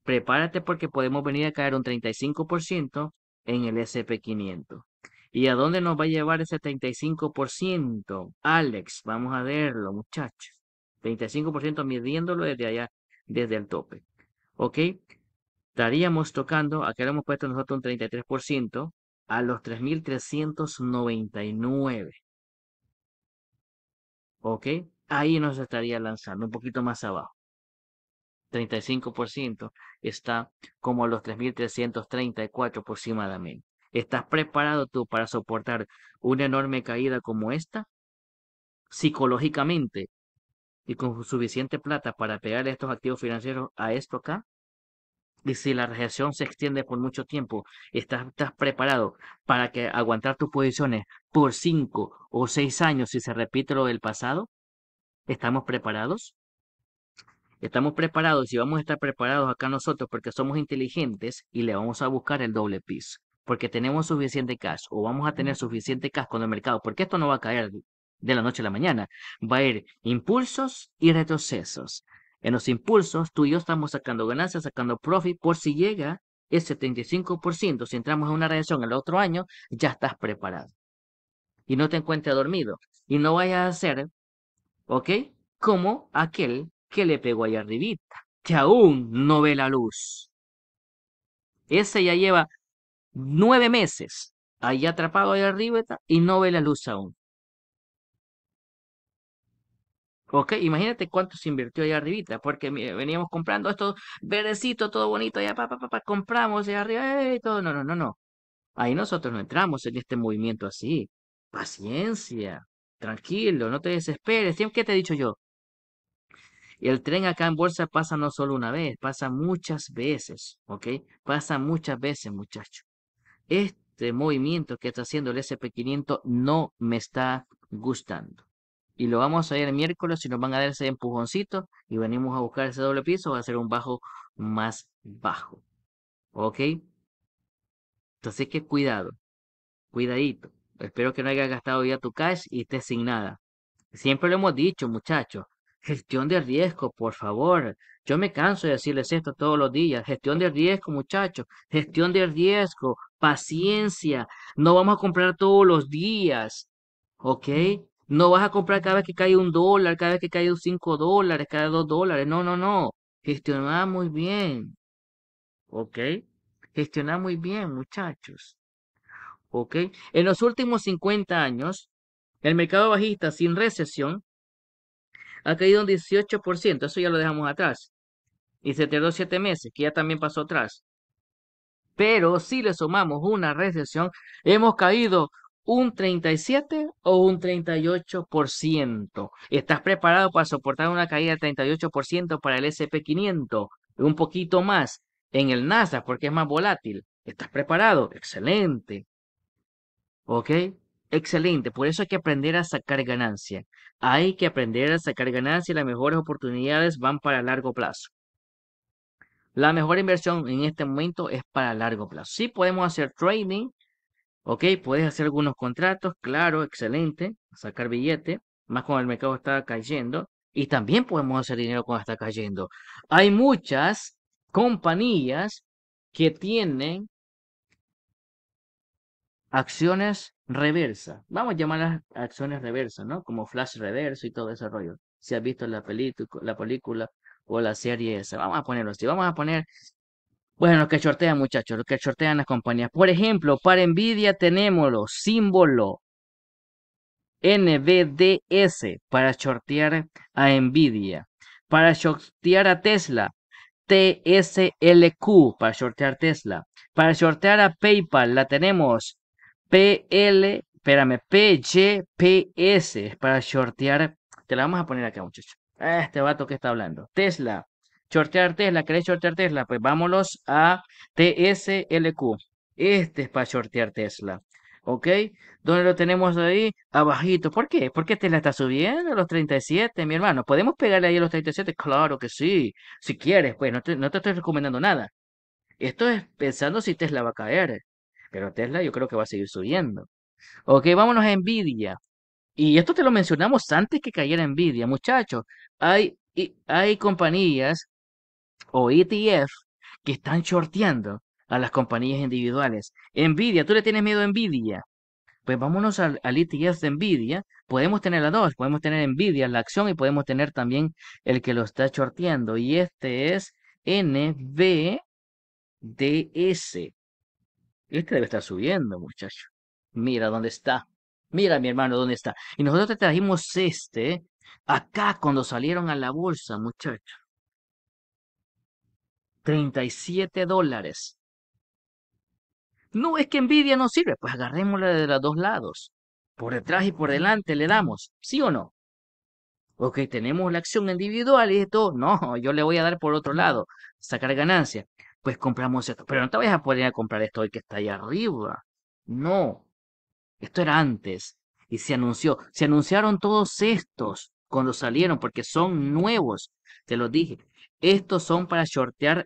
Prepárate porque podemos venir a caer un 35% en el SP500. ¿Y a dónde nos va a llevar ese 35%? Alex, vamos a verlo, muchachos. 35% midiéndolo desde allá, desde el tope. ¿Ok? Estaríamos tocando, acá le hemos puesto nosotros un 33%, a los 3.399. ¿Ok? Ahí nos estaría lanzando un poquito más abajo. 35% está como a los 3.334 aproximadamente. ¿Estás preparado tú para soportar una enorme caída como esta? Psicológicamente, y con suficiente plata para pegar estos activos financieros a esto acá, y si la reacción se extiende por mucho tiempo, estás, preparado para que aguantar tus posiciones por cinco o seis años si se repite lo del pasado, ¿estamos preparados? Estamos preparados y vamos a estar preparados acá nosotros porque somos inteligentes y le vamos a buscar el doble piso. Porque tenemos suficiente cash o vamos a tener suficiente cash con el mercado, porque esto no va a caer de la noche a la mañana. Va a ir impulsos y retrocesos. En los impulsos, tú y yo estamos sacando ganancias, sacando profit, por si llega el 75%. Si entramos en una reacción el otro año, ya estás preparado. Y no te encuentres dormido. Y no vayas a ser, ¿ok? Como aquel que le pegó allá arribita, que aún no ve la luz. Ese ya lleva nueve meses ahí atrapado allá arriba y no ve la luz aún. ¿Ok? Imagínate cuánto se invirtió allá arribita, porque veníamos comprando esto verdecito, todo bonito, ya pa, pa, pa, compramos allá arriba, eh, y todo. No, no, no, no. Ahí nosotros no entramos en este movimiento así. Paciencia, tranquilo, no te desesperes. ¿Qué te he dicho yo? El tren acá en bolsa pasa no solo una vez, pasa muchas veces, ¿ok? Pasa muchas veces, muchacho. Este movimiento que está haciendo el SP500 no me está gustando y lo vamos a ir el miércoles y nos van a dar ese empujoncito y venimos a buscar ese doble piso, va a ser un bajo más bajo. ¿Ok? Entonces que cuidado, cuidadito. Espero que no hayas gastado ya tu cash y estés sin nada. Siempre lo hemos dicho, muchachos. Gestión de riesgo, por favor. Yo me canso de decirles esto todos los días. Gestión de riesgo, muchachos. Gestión de riesgo. Paciencia. No vamos a comprar todos los días. ¿Ok? No vas a comprar cada vez que cae un dólar, cada vez que cae un cinco dólares, cada dos dólares. No, no, no. Gestionar muy bien. ¿Ok? Gestionar muy bien, muchachos. ¿Ok? En los últimos 50 años, el mercado bajista sin recesión ha caído un 18%. Eso ya lo dejamos atrás. Y se tardó 7 meses, que ya también pasó atrás. Pero si le sumamos una recesión, hemos caído un 37 o un 38%. ¿Estás preparado para soportar una caída del 38% para el SP500? Un poquito más en el NASA porque es más volátil. ¿Estás preparado? Excelente. ¿Ok? Excelente. Por eso hay que aprender a sacar ganancia. Hay que aprender a sacar ganancia y las mejores oportunidades van para largo plazo. La mejor inversión en este momento es para largo plazo. Sí podemos hacer trading, Ok, puedes hacer algunos contratos, claro, excelente, sacar billete, más cuando el mercado está cayendo. Y también podemos hacer dinero cuando está cayendo. Hay muchas compañías que tienen acciones reversa. Vamos a llamarlas acciones reversas, ¿no? Como flash reverso y todo ese rollo. Si has visto la, la película o la serie esa. Vamos a ponerlo así. Vamos a poner bueno, los que shortean, muchachos, los que shortean las compañías. Por ejemplo, para Nvidia tenemos los símbolo NVDS para shortear a Nvidia. Para shortear a Tesla, TSLQ para shortear Tesla. Para shortear a PayPal la tenemos PL, espérame, PGPS para shortear. Te la vamos a poner acá, muchachos. Este vato que está hablando. Tesla, Shortear Tesla, ¿querés shortear Tesla? Pues vámonos a TSLQ. Este es para shortear Tesla. ¿Ok? ¿Dónde lo tenemos ahí? Abajito. ¿Por qué? Porque Tesla está subiendo a los 37, mi hermano. ¿Podemos pegarle ahí a los 37? Claro que sí. Si quieres, pues no te, te estoy recomendando nada. Esto es pensando si Tesla va a caer. Pero Tesla yo creo que va a seguir subiendo. Ok, vámonos a Nvidia. Y esto te lo mencionamos antes que cayera Nvidia, muchachos. Hay, hay compañías o ETF que están shorteando a las compañías individuales. Envidia tú le tienes miedo a Nvidia. Pues vámonos al, ETF de Envidia Podemos tener las dos. Podemos tener Nvidia, la acción, y podemos tener también el que lo está shorteando. Y este es NBDS. Este debe estar subiendo, muchacho. Mira dónde está. Mira, mi hermano, dónde está. Y nosotros te trajimos este acá cuando salieron a la bolsa, muchacho. 37 dólares. No es que envidia no sirve, pues agarrémosla de los dos lados. Por detrás y por delante le damos, ¿sí o no? Ok, tenemos la acción individual y esto, no, yo le voy a dar por otro lado, sacar ganancia. Pues compramos esto, pero no te vayas a poner a comprar esto hoy que está ahí arriba. No, esto era antes y se anunció, se anunciaron todos estos cuando salieron porque son nuevos, te lo dije. Estos son para shortear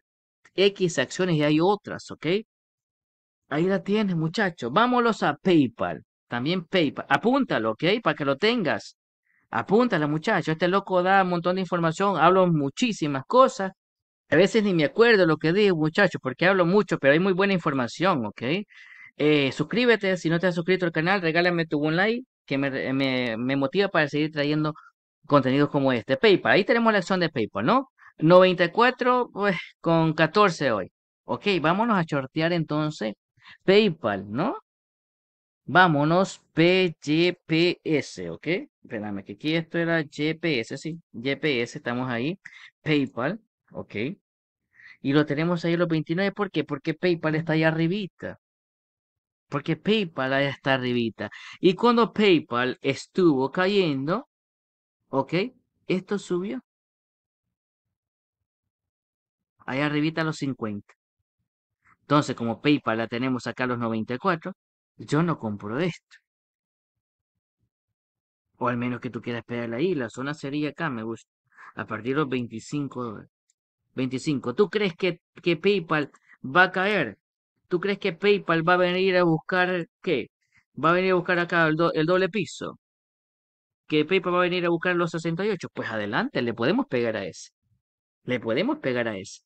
X acciones y hay otras, ¿ok? Ahí la tienes, muchachos. Vámonos a PayPal. También PayPal. Apúntalo, ¿ok? Para que lo tengas. Apúntalo, muchachos. Este loco da un montón de información. Hablo muchísimas cosas. A veces ni me acuerdo lo que digo, muchachos, porque hablo mucho, pero hay muy buena información, ¿ok? Eh, suscríbete si no te has suscrito al canal. Regálame tu buen like que me motiva para seguir trayendo contenidos como este. PayPal. Ahí tenemos la acción de PayPal, ¿no? 94 pues, con 14 hoy. Ok, vámonos a shortear entonces PayPal, ¿no? Vámonos PGPS, ¿ok? Espérame, que aquí esto era GPS, sí. GPS, estamos ahí. PayPal, ¿ok? Y lo tenemos ahí los 29, ¿por qué? Porque PayPal está ahí arribita. Porque PayPal ahí está arribita. Y cuando PayPal estuvo cayendo, ¿ok? Esto subió ahí arribita a los 50. Entonces, como PayPal la tenemos acá a los 94, yo no compro esto. O al menos que tú quieras pegarla ahí, la zona sería acá, me gusta, a partir de los 25 25. ¿Tú crees que, que PayPal va a caer? ¿Tú crees que PayPal va a venir a buscar qué? ¿Va a venir a buscar acá el, el doble piso? ¿Que PayPal va a venir a buscar los 68? Pues adelante, le podemos pegar a ese. Le podemos pegar a ese.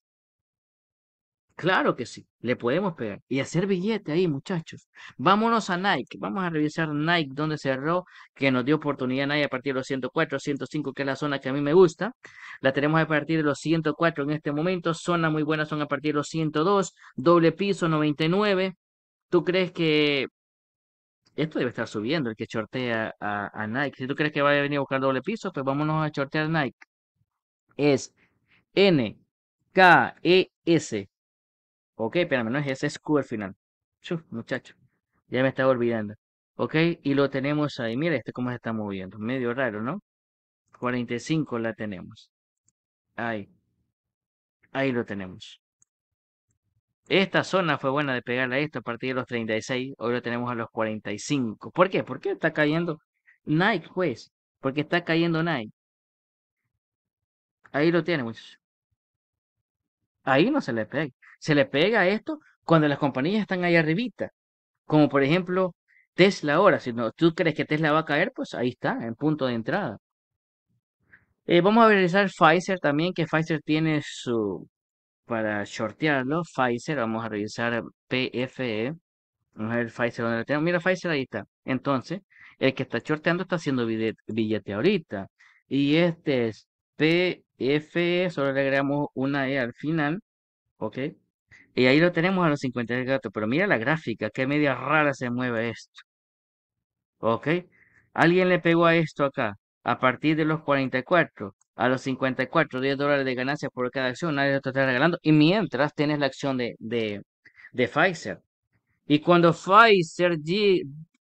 Claro que sí, le podemos pegar y hacer billete ahí, muchachos. Vámonos a Nike, vamos a revisar Nike donde cerró, que nos dio oportunidad Nike a partir de los 104, 105, que es la zona que a mí me gusta. La tenemos a partir de los 104 en este momento, zona muy buena son a partir de los 102, doble piso 99. ¿Tú crees que esto debe estar subiendo el que chortea a, Nike? Si tú crees que va a venir a buscar doble piso, pues vámonos a a Nike. Es N K E S Ok, pero no es ese es final. Chuf, muchacho. Ya me estaba olvidando. Ok, y lo tenemos ahí. Mira este cómo se está moviendo. Medio raro, ¿no? 45 la tenemos. Ahí. Ahí lo tenemos. Esta zona fue buena de pegarle a esto a partir de los 36. Hoy lo tenemos a los 45. ¿Por qué? ¿Por qué está cayendo Nike, juez? Pues? Porque está cayendo Nike. Ahí lo tenemos. Ahí no se le pega se le pega esto cuando las compañías están ahí arribita. Como por ejemplo Tesla ahora. Si no, tú crees que Tesla va a caer, pues ahí está, en punto de entrada. Eh, vamos a revisar Pfizer también, que Pfizer tiene su... Para shortearlo, Pfizer, vamos a revisar PFE. Vamos a ver Pfizer donde lo tenemos. Mira, Pfizer ahí está. Entonces, el que está shorteando está haciendo billete ahorita. Y este es PFE, solo le agregamos una E al final. ¿Ok? Y ahí lo tenemos a los 53 gatos. Pero mira la gráfica, qué media rara se mueve esto. ¿Ok? Alguien le pegó a esto acá. A partir de los 44 a los 54, 10 dólares de ganancia por cada acción, nadie te está regalando. Y mientras tienes la acción de, de, Pfizer. Y cuando Pfizer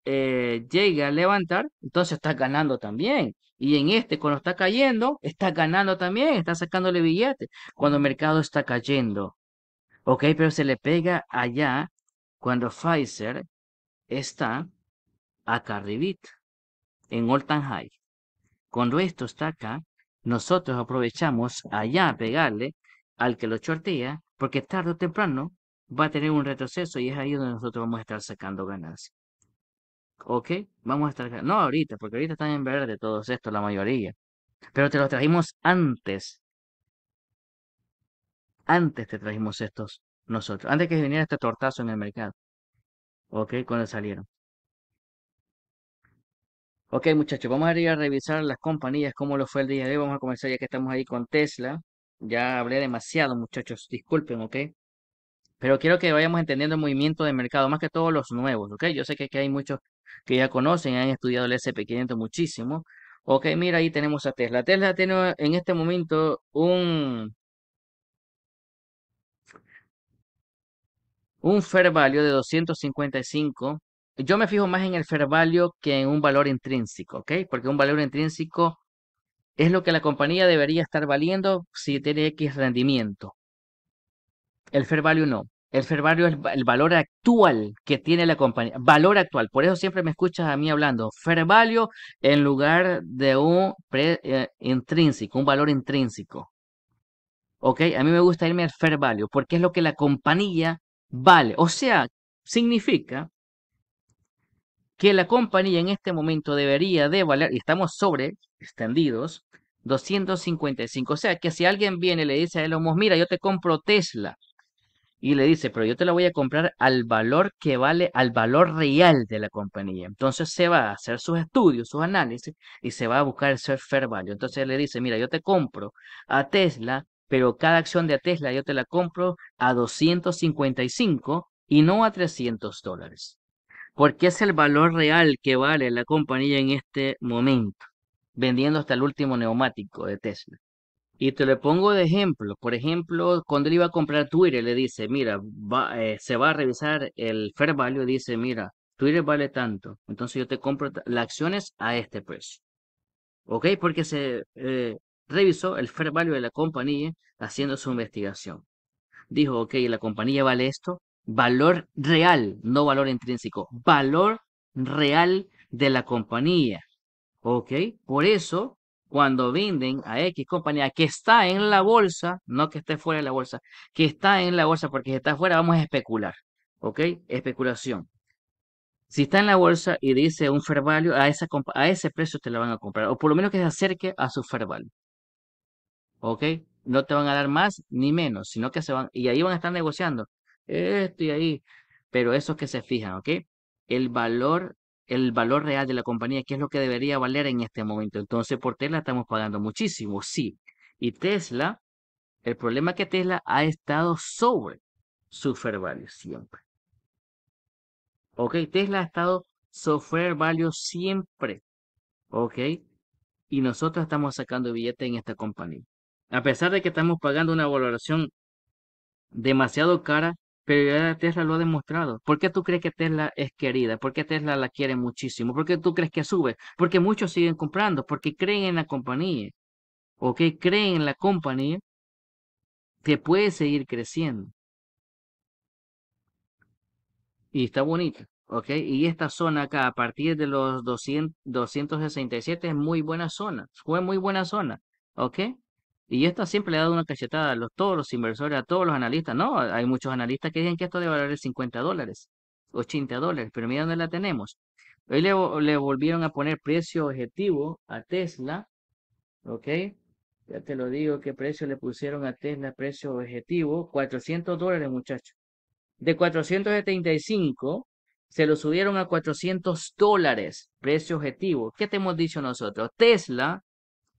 eh, llega a levantar, entonces estás ganando también. Y en este, cuando está cayendo, estás ganando también, estás sacándole billetes. Cuando el mercado está cayendo, Ok, pero se le pega allá cuando Pfizer está acá arribita, en Old Town high. Cuando esto está acá, nosotros aprovechamos allá a pegarle al que lo chortea, porque tarde o temprano va a tener un retroceso y es ahí donde nosotros vamos a estar sacando ganancias. ¿Ok? Vamos a estar... No ahorita, porque ahorita están en verde todos estos, la mayoría. Pero te los trajimos antes antes te trajimos estos nosotros, antes que viniera este tortazo en el mercado. Ok, cuando salieron. Ok, muchachos, vamos a ir a revisar las compañías, cómo lo fue el día de hoy. Vamos a comenzar ya que estamos ahí con Tesla. Ya hablé demasiado, muchachos, disculpen, ok. Pero quiero que vayamos entendiendo el movimiento del mercado, más que todos los nuevos, ok. Yo sé que hay muchos que ya conocen, han estudiado el SP500 muchísimo. Ok, mira, ahí tenemos a Tesla. Tesla tiene en este momento un un fair value de 255, yo me fijo más en el fair value que en un valor intrínseco, ¿ok? Porque un valor intrínseco es lo que la compañía debería estar valiendo si tiene X rendimiento. El fair value no. El fair value es el valor actual que tiene la compañía. Valor actual. Por eso siempre me escuchas a mí hablando. Fair value en lugar de un eh, intrínseco, un valor intrínseco. ¿Ok? A mí me gusta irme al fair value porque es lo que la compañía Vale, o sea, significa que la compañía en este momento debería de valer, y estamos sobre extendidos, 255. O sea, que si alguien viene y le dice a Elon Musk, mira, yo te compro Tesla, y le dice, pero yo te la voy a comprar al valor que vale, al valor real de la compañía. Entonces se va a hacer sus estudios, sus análisis, y se va a buscar el fair value. Entonces le dice, mira, yo te compro a Tesla pero cada acción de Tesla yo te la compro a 255 y no a 300 dólares. Porque es el valor real que vale la compañía en este momento, vendiendo hasta el último neumático de Tesla. Y te lo pongo de ejemplo. Por ejemplo, cuando iba a comprar Twitter, le dice, mira, eh, se va a revisar el fair value, dice, mira, Twitter vale tanto, entonces yo te compro las acciones a este precio. ¿Ok? Porque se, eh, revisó el fair value de la compañía haciendo su investigación. Dijo, ok, la compañía vale esto, valor real, no valor intrínseco, valor real de la compañía. Ok, por eso cuando venden a X compañía que está en la bolsa, no que esté fuera de la bolsa, que está en la bolsa, porque si está fuera vamos a especular, ¿ok? Especulación. Si está en la bolsa y dice un fair value, a, a ese precio te la van a comprar, o por lo menos que se acerque a su fair value. ¿ok? No te van a dar más ni menos, sino que se van, y ahí van a estar negociando, esto y ahí, pero eso es que se fijan, ¿ok? El valor, el valor real de la compañía, qué es lo que debería valer en este momento. Entonces, por Tesla estamos pagando muchísimo, sí. Y Tesla, el problema es que Tesla ha estado sobre su fair value siempre. ¿Ok? Tesla ha estado fair value siempre. ¿Ok? Y nosotros estamos sacando billetes en esta compañía. A pesar de que estamos pagando una valoración demasiado cara, pero ya Tesla lo ha demostrado. ¿Por qué tú crees que Tesla es querida? ¿Por qué Tesla la quiere muchísimo? ¿Por qué tú crees que sube? Porque muchos siguen comprando, porque creen en la compañía. ¿O ¿Ok? creen en la compañía que puede seguir creciendo. Y está bonita. ¿ok? Y esta zona acá, a partir de los 267, es muy buena zona. Fue muy buena zona, ¿ok? Y esto siempre le ha dado una cachetada a los, todos los inversores, a todos los analistas. No, hay muchos analistas que dicen que esto debe valer 50 dólares, 80 dólares, pero mira dónde la tenemos. Hoy le, le volvieron a poner precio objetivo a Tesla, ¿ok? Ya te lo digo, qué precio le pusieron a Tesla, precio objetivo, 400 dólares muchachos. De 475 se lo subieron a 400 dólares, precio objetivo. ¿Qué te hemos dicho nosotros? Tesla,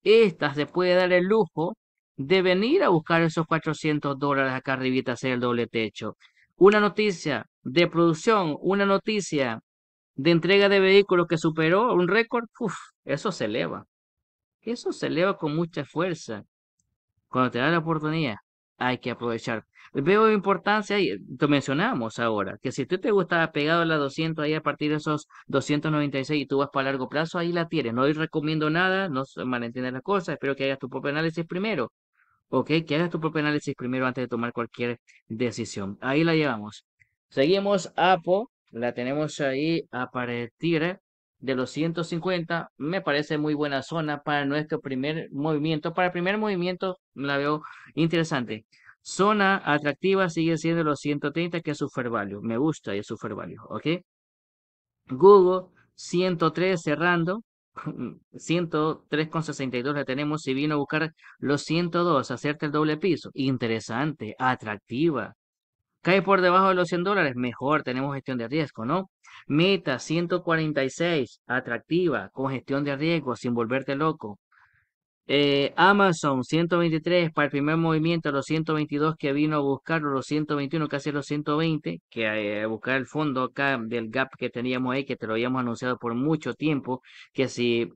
esta se puede dar el lujo de venir a buscar esos 400 dólares acá arribita, hacer el doble techo. Una noticia de producción, una noticia de entrega de vehículos que superó un récord, uf, eso se eleva. Eso se eleva con mucha fuerza. Cuando te da la oportunidad, hay que aprovechar. Veo importancia, ahí, lo mencionamos ahora, que si tú te gustaba pegado a la 200, ahí a partir de esos 296 y tú vas para largo plazo, ahí la tienes. No recomiendo nada, no se malentiendas las cosas, espero que hagas tu propio análisis primero. ¿ok? Que hagas tu propio análisis primero antes de tomar cualquier decisión. Ahí la llevamos. Seguimos Apo, la tenemos ahí a partir de los 150. Me parece muy buena zona para nuestro primer movimiento. Para el primer movimiento la veo interesante. Zona atractiva sigue siendo los 130, que es su value. Me gusta y su super value, ¿ok? Google 103 cerrando. 103,62 la tenemos si vino a buscar los 102, hacerte el doble piso. Interesante, atractiva. Cae por debajo de los 100 dólares, mejor, tenemos gestión de riesgo, ¿no? Meta 146, atractiva, con gestión de riesgo, sin volverte loco. Eh, Amazon 123 para el primer movimiento, los 122 que vino a buscar, los 121, casi los 120, que a, eh, buscar el fondo acá del gap que teníamos ahí, que te lo habíamos anunciado por mucho tiempo, que si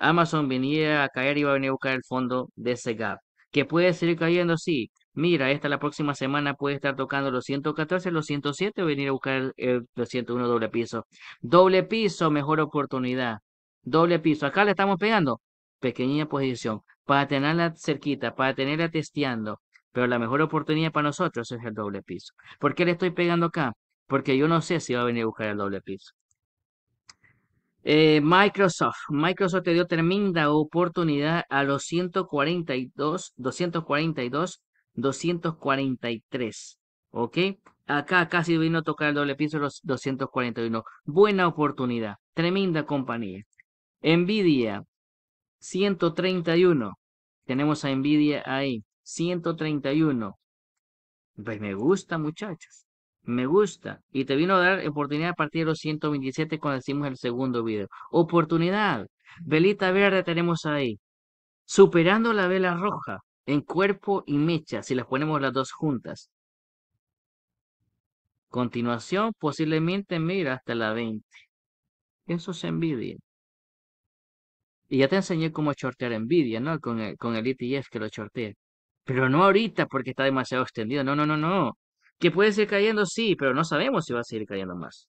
Amazon venía a caer iba a venir a buscar el fondo de ese gap. Que puede seguir cayendo, sí. Mira, esta la próxima semana puede estar tocando los 114, los 107 venir a buscar el, 201 101 doble piso. Doble piso, mejor oportunidad. Doble piso. Acá le estamos pegando pequeña posición, para tenerla cerquita, para tenerla testeando. Pero la mejor oportunidad para nosotros es el doble piso. ¿Por qué le estoy pegando acá? Porque yo no sé si va a venir a buscar el doble piso. Eh, Microsoft. Microsoft te dio tremenda oportunidad a los 142, 242, 243. ¿Ok? Acá casi vino a tocar el doble piso los 241. Buena oportunidad. Tremenda compañía. Nvidia. 131. Tenemos a envidia ahí. 131. Pues me gusta, muchachos. Me gusta. Y te vino a dar oportunidad a partir de los 127 cuando hicimos el segundo video. Oportunidad. Velita verde tenemos ahí. Superando la vela roja en cuerpo y mecha si las ponemos las dos juntas. Continuación posiblemente mira hasta la 20. Eso es envidia. Y ya te enseñé cómo shortear Nvidia, ¿no? Con eh, el, con e ETF que lo shortee. Pero no ahorita porque está demasiado extendido. No, no, no, no. Que puede seguir cayendo, sí, pero no sabemos si va a seguir cayendo más.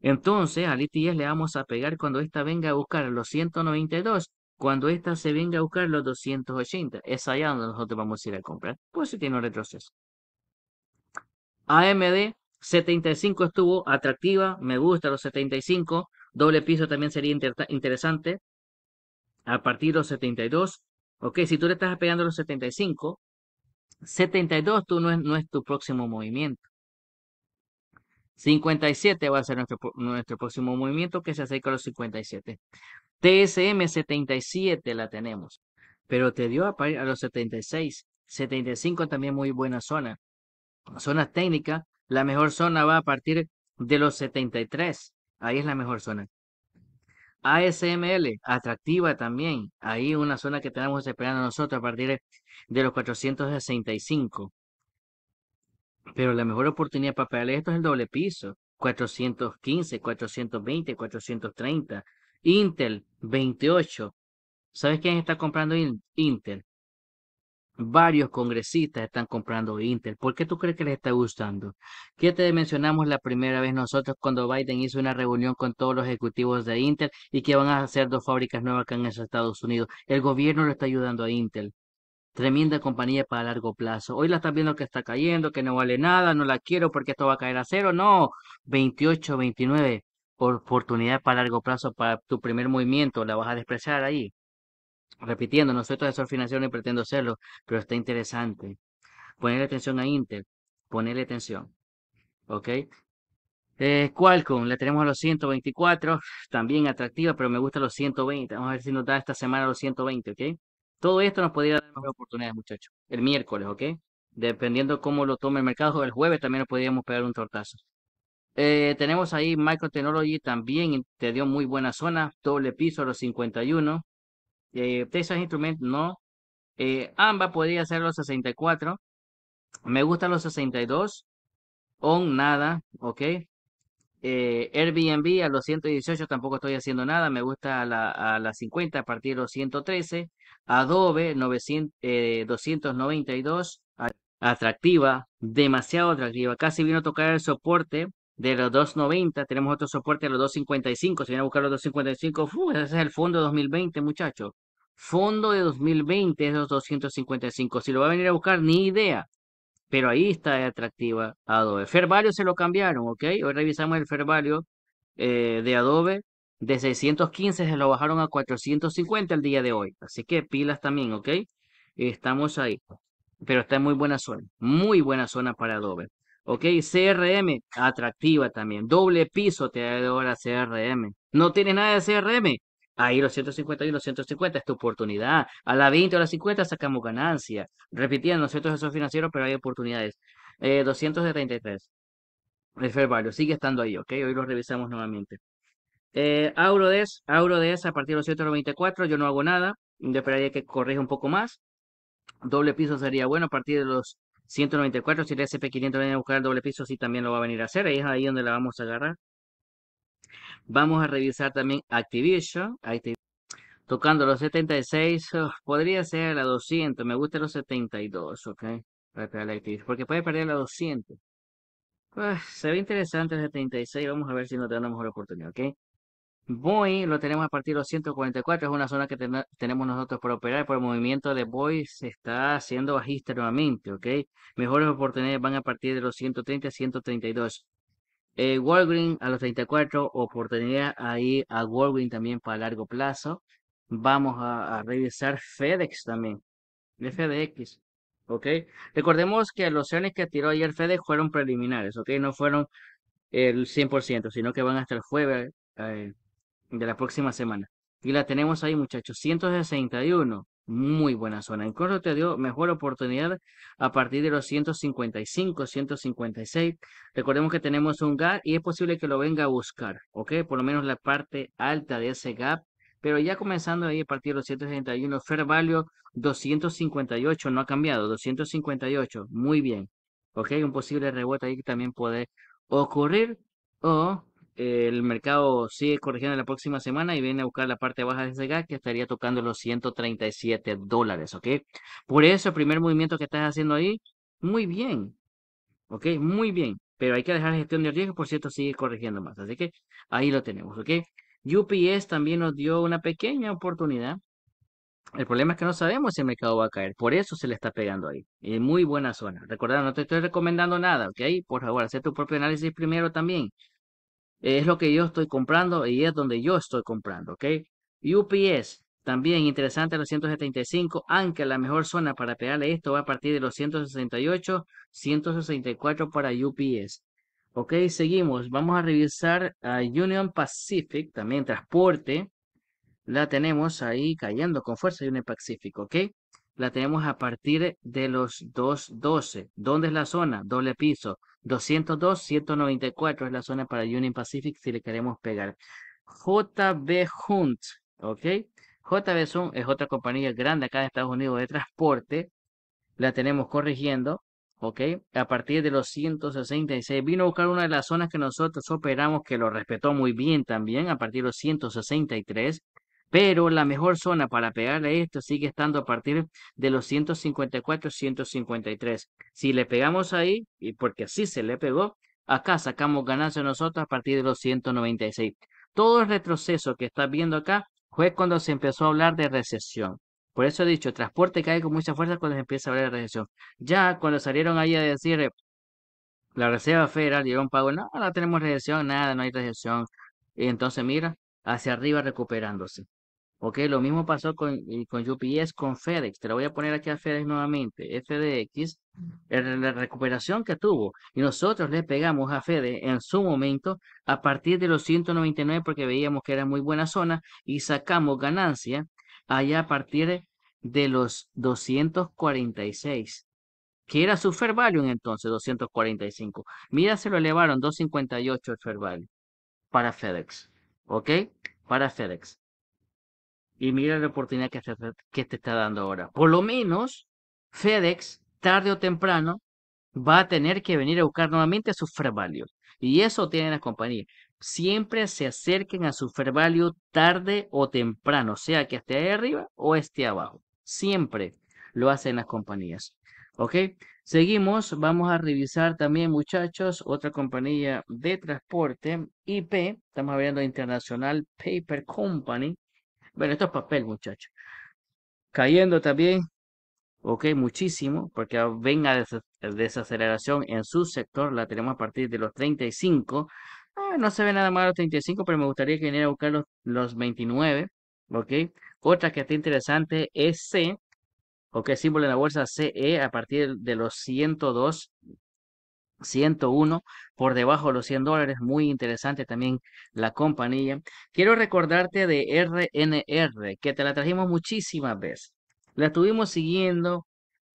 Entonces, al ETF le vamos a pegar cuando esta venga a buscar los 192, cuando esta se venga a buscar los 280. Es allá donde nosotros vamos a ir a comprar. Pues si tiene un retroceso. AMD 75 estuvo atractiva, me gusta los 75. Doble piso también sería interesante a partir de los 72. Ok, si tú le estás pegando los 75, 72 tú no es, no es tu próximo movimiento. 57 va a ser nuestro, nuestro próximo movimiento que se acerca a los 57. TSM 77 la tenemos, pero te dio a, a los 76. 75 también muy buena zona. Zonas técnicas, la mejor zona va a partir de los 73. Ahí es la mejor zona. ASML, atractiva también. Ahí una zona que tenemos esperando nosotros a partir de los 465. Pero la mejor oportunidad para pegarle esto es el doble piso. 415, 420, 430. Intel, 28. ¿Sabes quién está comprando Intel? Varios congresistas están comprando Intel. ¿Por qué tú crees que les está gustando? ¿Qué te mencionamos la primera vez nosotros cuando Biden hizo una reunión con todos los ejecutivos de Intel y que van a hacer dos fábricas nuevas acá en Estados Unidos? El gobierno lo está ayudando a Intel. Tremenda compañía para largo plazo. Hoy la están viendo que está cayendo, que no vale nada, no la quiero porque esto va a caer a cero. No, 28, 29, oportunidad para largo plazo para tu primer movimiento, la vas a despreciar ahí. Repitiendo, no soy asesor financiero no pretendo serlo, pero está interesante. Ponerle atención a Intel, ponerle atención. ¿Ok? Eh, Qualcomm, la tenemos a los 124, también atractiva, pero me gusta los 120. Vamos a ver si nos da esta semana los 120, ¿ok? Todo esto nos podría dar más oportunidades, muchachos. El miércoles, ¿ok? Dependiendo cómo lo tome el mercado, el jueves también nos podríamos pegar un tortazo. Eh, tenemos ahí Micro Technology también, te dio muy buena zona, doble piso a los 51. Texas eh, Instrument no. Eh, AMBA podría ser los 64. Me gusta los 62. ON, nada, ok. Eh, Airbnb a los 118 tampoco estoy haciendo nada. Me gusta a las a 50 a partir de los 113. Adobe 292. Eh, atractiva, demasiado atractiva. Casi vino a tocar el soporte de los 2.90, tenemos otro soporte a los 2.55, si viene a buscar los 2.55, ese es el fondo de 2020, muchachos. Fondo de 2020 es los 255. Si lo va a venir a buscar, ni idea. Pero ahí está atractiva Adobe. Fair se lo cambiaron, ¿ok? Hoy revisamos el Fair eh, de Adobe. De 615 se lo bajaron a 450 el día de hoy. Así que pilas también, ¿ok? Estamos ahí. Pero está en muy buena zona. Muy buena zona para Adobe. Ok, CRM, atractiva también. Doble piso te da ahora CRM. No tienes nada de CRM. Ahí los 150 y los 150 es tu oportunidad. A la 20 o a las 50 sacamos ganancia. Repitiendo, nosotros esos financieros pero hay oportunidades. Eh, 273. El fair value sigue estando ahí, ok. Hoy lo revisamos nuevamente. Eh, Aurodes, Aurodes a partir de los 194, yo no hago nada. Yo esperaría que corrija un poco más. Doble piso sería bueno a partir de los 194, si el SP500 viene a buscar el doble piso, sí también lo va a venir a hacer. Ahí es ahí donde la vamos a agarrar. Vamos a revisar también Activision. Tocando los 76, podría ser la 200. Me gusta los 72, ¿ok? Para porque puede perder la 200. Pues, ah, se ve interesante el 76. Vamos a ver si nos da la mejor oportunidad, ¿ok? Boeing lo tenemos a partir de los 144, es una zona que tenemos nosotros para operar, por el movimiento de Boeing se está haciendo bajista nuevamente, ¿ok? Mejores oportunidades van a partir de los 130 a 132. Eh, Walgreen a los 34, oportunidad ahí a Walgreen también para largo plazo. Vamos a, revisar FedEx también, de FedEx, ¿ok? Recordemos que los zones que tiró ayer FedEx fueron preliminares, ¿ok? No fueron el 100%, sino que van hasta el jueves. Eh, de la próxima semana. Y la tenemos ahí, muchachos, 161. Muy buena zona. el corto te dio mejor oportunidad a partir de los 155, 156. Recordemos que tenemos un gap y es posible que lo venga a buscar, ¿ok? Por lo menos la parte alta de ese gap pero ya comenzando ahí a partir de los 161, Fair Value 258, no ha cambiado, 258, muy bien. Ok, un posible rebote ahí que también puede ocurrir, o el mercado sigue corrigiendo la próxima semana y viene a buscar la parte baja de ese gas que estaría tocando los 137 dólares, ¿ok? Por eso el primer movimiento que estás haciendo ahí, muy bien, ¿ok? Muy bien, pero hay que dejar gestión de riesgo, por cierto, sigue corrigiendo más, así que ahí lo tenemos, ¿ok? UPS también nos dio una pequeña oportunidad. El problema es que no sabemos si el mercado va a caer, por eso se le está pegando ahí, en muy buena zona. Recordad, no te estoy recomendando nada, ¿ok? Por favor, haz tu propio análisis primero también es lo que yo estoy comprando y es donde yo estoy comprando, ¿ok? UPS, también interesante los 175, aunque la mejor zona para pegarle esto va a partir de los 168, 164 para UPS. Ok, seguimos. Vamos a revisar a Union Pacific, también transporte. La tenemos ahí cayendo con fuerza Union Pacific, ok la tenemos a partir de los 2.12. ¿Dónde es la zona? Doble piso. 202, 194 es la zona para Union Pacific si le queremos pegar. JB Hunt, ¿ok? JB Hunt es otra compañía grande acá de Estados Unidos de transporte. La tenemos corrigiendo, ¿ok? A partir de los 166. Vino a buscar una de las zonas que nosotros operamos que lo respetó muy bien también, a partir de los 163. Pero la mejor zona para pegarle a esto sigue estando a partir de los 154-153. Si le pegamos ahí, y porque así se le pegó, acá sacamos ganancia nosotros a partir de los 196. Todo el retroceso que estás viendo acá fue cuando se empezó a hablar de recesión. Por eso he dicho, transporte cae con mucha fuerza cuando se empieza a hablar de recesión. Ya cuando salieron ahí a decir, eh, la Reserva Federal llegó un pago, no, no tenemos recesión, nada, no hay recesión. Y entonces mira, hacia arriba recuperándose. Ok, lo mismo pasó con, eh, con UPS, con FedEx. Te lo voy a poner aquí a FedEx nuevamente. FDX, la recuperación que tuvo. Y nosotros le pegamos a FedEx en su momento a partir de los 199 porque veíamos que era muy buena zona y sacamos ganancia allá a partir de los 246 que era su fair value entonces, 245. Mira, se lo elevaron 258 el fair value para FedEx, ¿ok? Para FedEx y mira la oportunidad que te, está dando ahora. Por lo menos, FedEx, tarde o temprano, va a tener que venir a buscar nuevamente su fair value. Y eso tienen las compañías. Siempre se acerquen a su fair value tarde o temprano, sea que esté ahí arriba o esté abajo. Siempre lo hacen las compañías. ¿Ok? Seguimos, vamos a revisar también, muchachos, otra compañía de transporte, IP, estamos hablando de International Paper Company, bueno, esto es papel, muchachos. Cayendo también, ok, muchísimo, porque venga desaceleración en su sector, la tenemos a partir de los 35. Ah, no se ve nada más los 35, pero me gustaría que viniera a buscar los, los 29, ok. Otra que está interesante es C, ok, símbolo en la bolsa CE a partir de los 102, 101 por debajo de los 100 dólares, muy interesante también la compañía. Quiero recordarte de RNR, que te la trajimos muchísimas veces. La estuvimos siguiendo,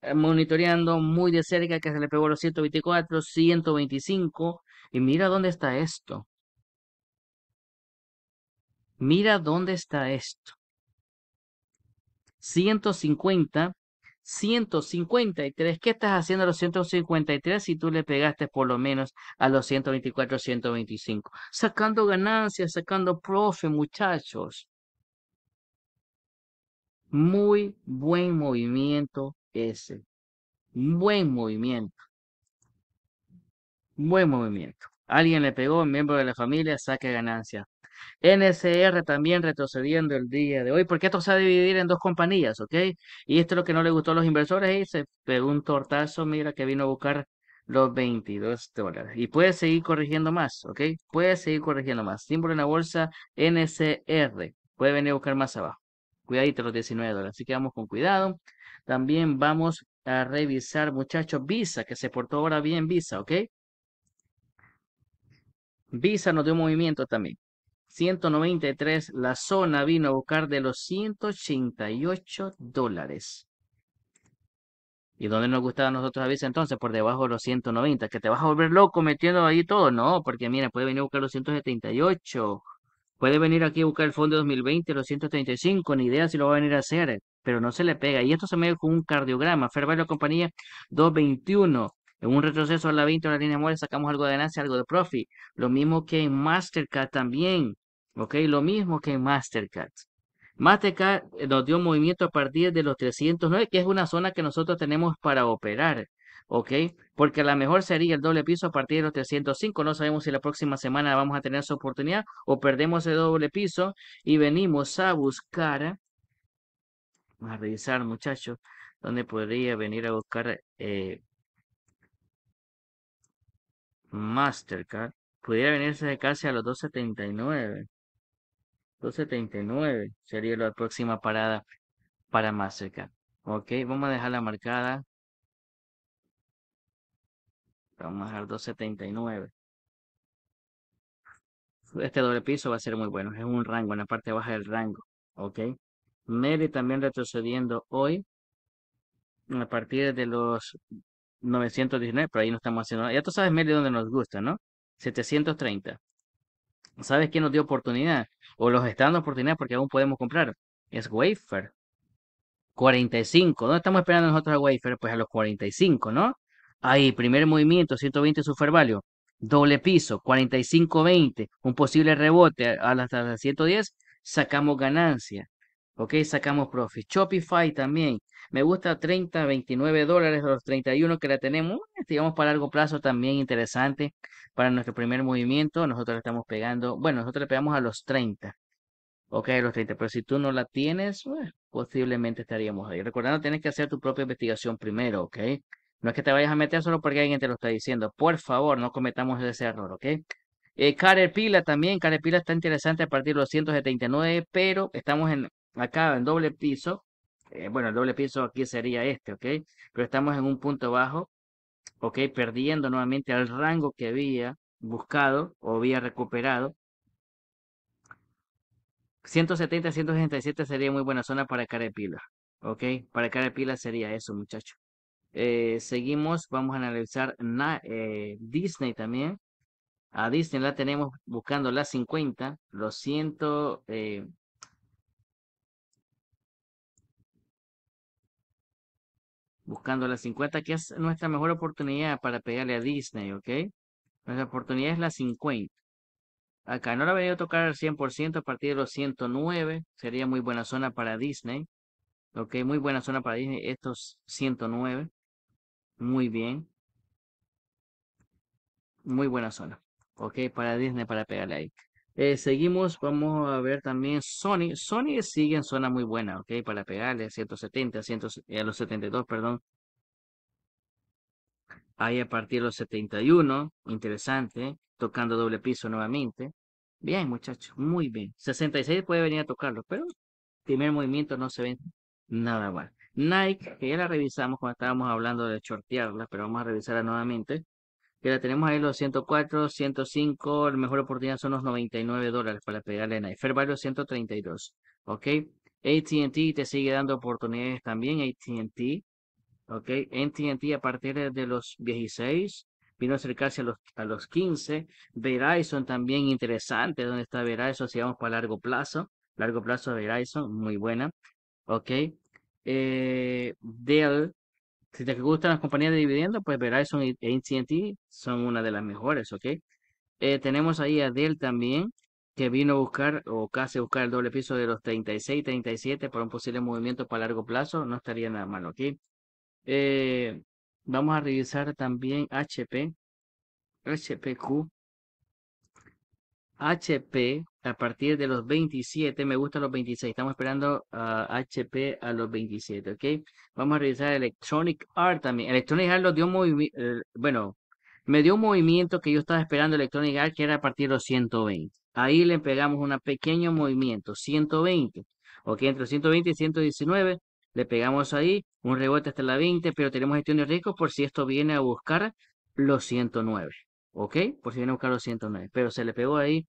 eh, monitoreando muy de cerca, que se le pegó los 124, 125, y mira dónde está esto. Mira dónde está esto. 150, 153. ¿Qué estás haciendo a los 153 si tú le pegaste por lo menos a los 124, 125? Sacando ganancias, sacando profe, muchachos. Muy buen movimiento ese. Buen movimiento. Buen movimiento. Alguien le pegó, un miembro de la familia saca ganancia. NCR también retrocediendo el día de hoy, porque esto se va a dividir en dos compañías, ¿ok? Y esto es lo que no le gustó a los inversores y se pegó un tortazo, mira, que vino a buscar los 22 dólares. Y puede seguir corrigiendo más, ¿ok? Puede seguir corrigiendo más. Símbolo en la bolsa NCR. Puede venir a buscar más abajo. Cuidadito los 19 dólares. Así que vamos con cuidado. También vamos a revisar, muchachos, Visa, que se portó ahora bien Visa, ¿ok? Visa nos dio movimiento también. 193, la zona vino a buscar de los 188 dólares. ¿Y dónde nos gustaba a nosotros a veces entonces? Por debajo de los 190, que te vas a volver loco metiendo ahí todo. No, porque mira, puede venir a buscar los 178. Puede venir aquí a buscar el fondo de 2020, los 135, ni idea si lo va a venir a hacer, pero no se le pega. Y esto se mide con un cardiograma. la compañía 221. En un retroceso a la 20 de la línea muere. sacamos algo de ganancia, algo de profit. Lo mismo que en Mastercard también. Ok, lo mismo que Mastercard. Mastercard eh, nos dio movimiento a partir de los 309, que es una zona que nosotros tenemos para operar. ¿ok? Porque a lo mejor sería el doble piso a partir de los 305. No sabemos si la próxima semana vamos a tener esa oportunidad o perdemos el doble piso y venimos a buscar. Vamos a revisar, muchachos, dónde podría venir a buscar eh, Mastercard. Pudiera venirse de casi a los 279. 2.79, sería la próxima parada para más cerca, Ok, vamos a dejarla marcada. Vamos a dejar 2.79. Este doble piso va a ser muy bueno. Es un rango, en la parte baja del rango. Ok. Mary también retrocediendo hoy. A partir de los 919, pero ahí no estamos haciendo nada. Ya tú sabes, Mary donde nos gusta, ¿no? 730. ¿Sabes quién nos dio oportunidad? O los está dando oportunidad porque aún podemos comprar. Es Wafer. 45. ¿Dónde estamos esperando nosotros a Wafer? Pues a los 45, ¿no? Ahí, primer movimiento, 120 super value. Doble piso, 45.20. Un posible rebote hasta 110. Sacamos ganancia. Ok, sacamos profit. Shopify también. Me gusta 30, 29 dólares de los 31 que la tenemos. Este, digamos para largo plazo también interesante para nuestro primer movimiento. Nosotros le estamos pegando, bueno, nosotros le pegamos a los 30. Ok, los 30. Pero si tú no la tienes, posiblemente estaríamos ahí. Recordando, tienes que hacer tu propia investigación primero, ok. No es que te vayas a meter solo porque alguien te lo está diciendo. Por favor, no cometamos ese error, ok. Eh, Carepila también, Carepila está interesante a partir de los 179, pero estamos en acá en doble piso, eh, bueno, el doble piso aquí sería este, ¿ok? Pero estamos en un punto bajo, ¿ok? Perdiendo nuevamente el rango que había buscado o había recuperado. 170, 167 sería muy buena zona para cara de pila, ¿ok? Para cara de pila sería eso, muchachos. Eh, seguimos, vamos a analizar eh, Disney también. A Disney la tenemos buscando la 50, los 100, buscando las 50, que es nuestra mejor oportunidad para pegarle a Disney, ¿ok? Nuestra oportunidad es la 50. Acá no la voy a tocar al 100% a partir de los 109. Sería muy buena zona para Disney. Ok, muy buena zona para Disney. Estos 109. Muy bien. Muy buena zona. Ok, para Disney para pegarle ahí. Eh, seguimos, vamos a ver también Sony. Sony sigue en zona muy buena, ¿ok? Para pegarle a 170, eh, a los 72, perdón. Ahí a partir de los 71, interesante, tocando doble piso nuevamente. Bien, muchachos, muy bien. 66 puede venir a tocarlo, pero primer movimiento no se ve nada mal. Nike, que ya la revisamos cuando estábamos hablando de shortearla, pero vamos a revisarla nuevamente que la tenemos ahí los 104, 105, la mejor oportunidad son los 99 dólares para pegarle en ahí. Fair los 132, ¿ok? AT&T te sigue dando oportunidades también, AT&T, ¿ok? AT&T a partir de los 16 vino a acercarse a los, a los 15. Verizon también interesante, ¿dónde está Verizon? Si vamos para largo plazo, largo plazo Verizon, muy buena, ¿ok? Eh, Dell si te gustan las compañías de dividiendo, pues Verizon y e AT&T son una de las mejores, ¿ok? Eh, tenemos ahí a Dell también, que vino a buscar o casi buscar el doble piso de los 36, 37 para un posible movimiento para largo plazo. No estaría nada malo ¿ok? Eh, vamos a revisar también HP, HPQ, HP a partir de los 27, me gusta los 26, estamos esperando a HP a los 27, ¿ok? Vamos a revisar Electronic Art también. Electronic Art lo dio eh, bueno, me dio un movimiento que yo estaba esperando Electronic Art, que era a partir de los 120. Ahí le pegamos un pequeño movimiento, 120, ok, entre 120 y 119, le pegamos ahí, un rebote hasta la 20, pero tenemos gestión de por si esto viene a buscar los 109. ¿ok? Por si viene a buscar los 109, pero se le pegó ahí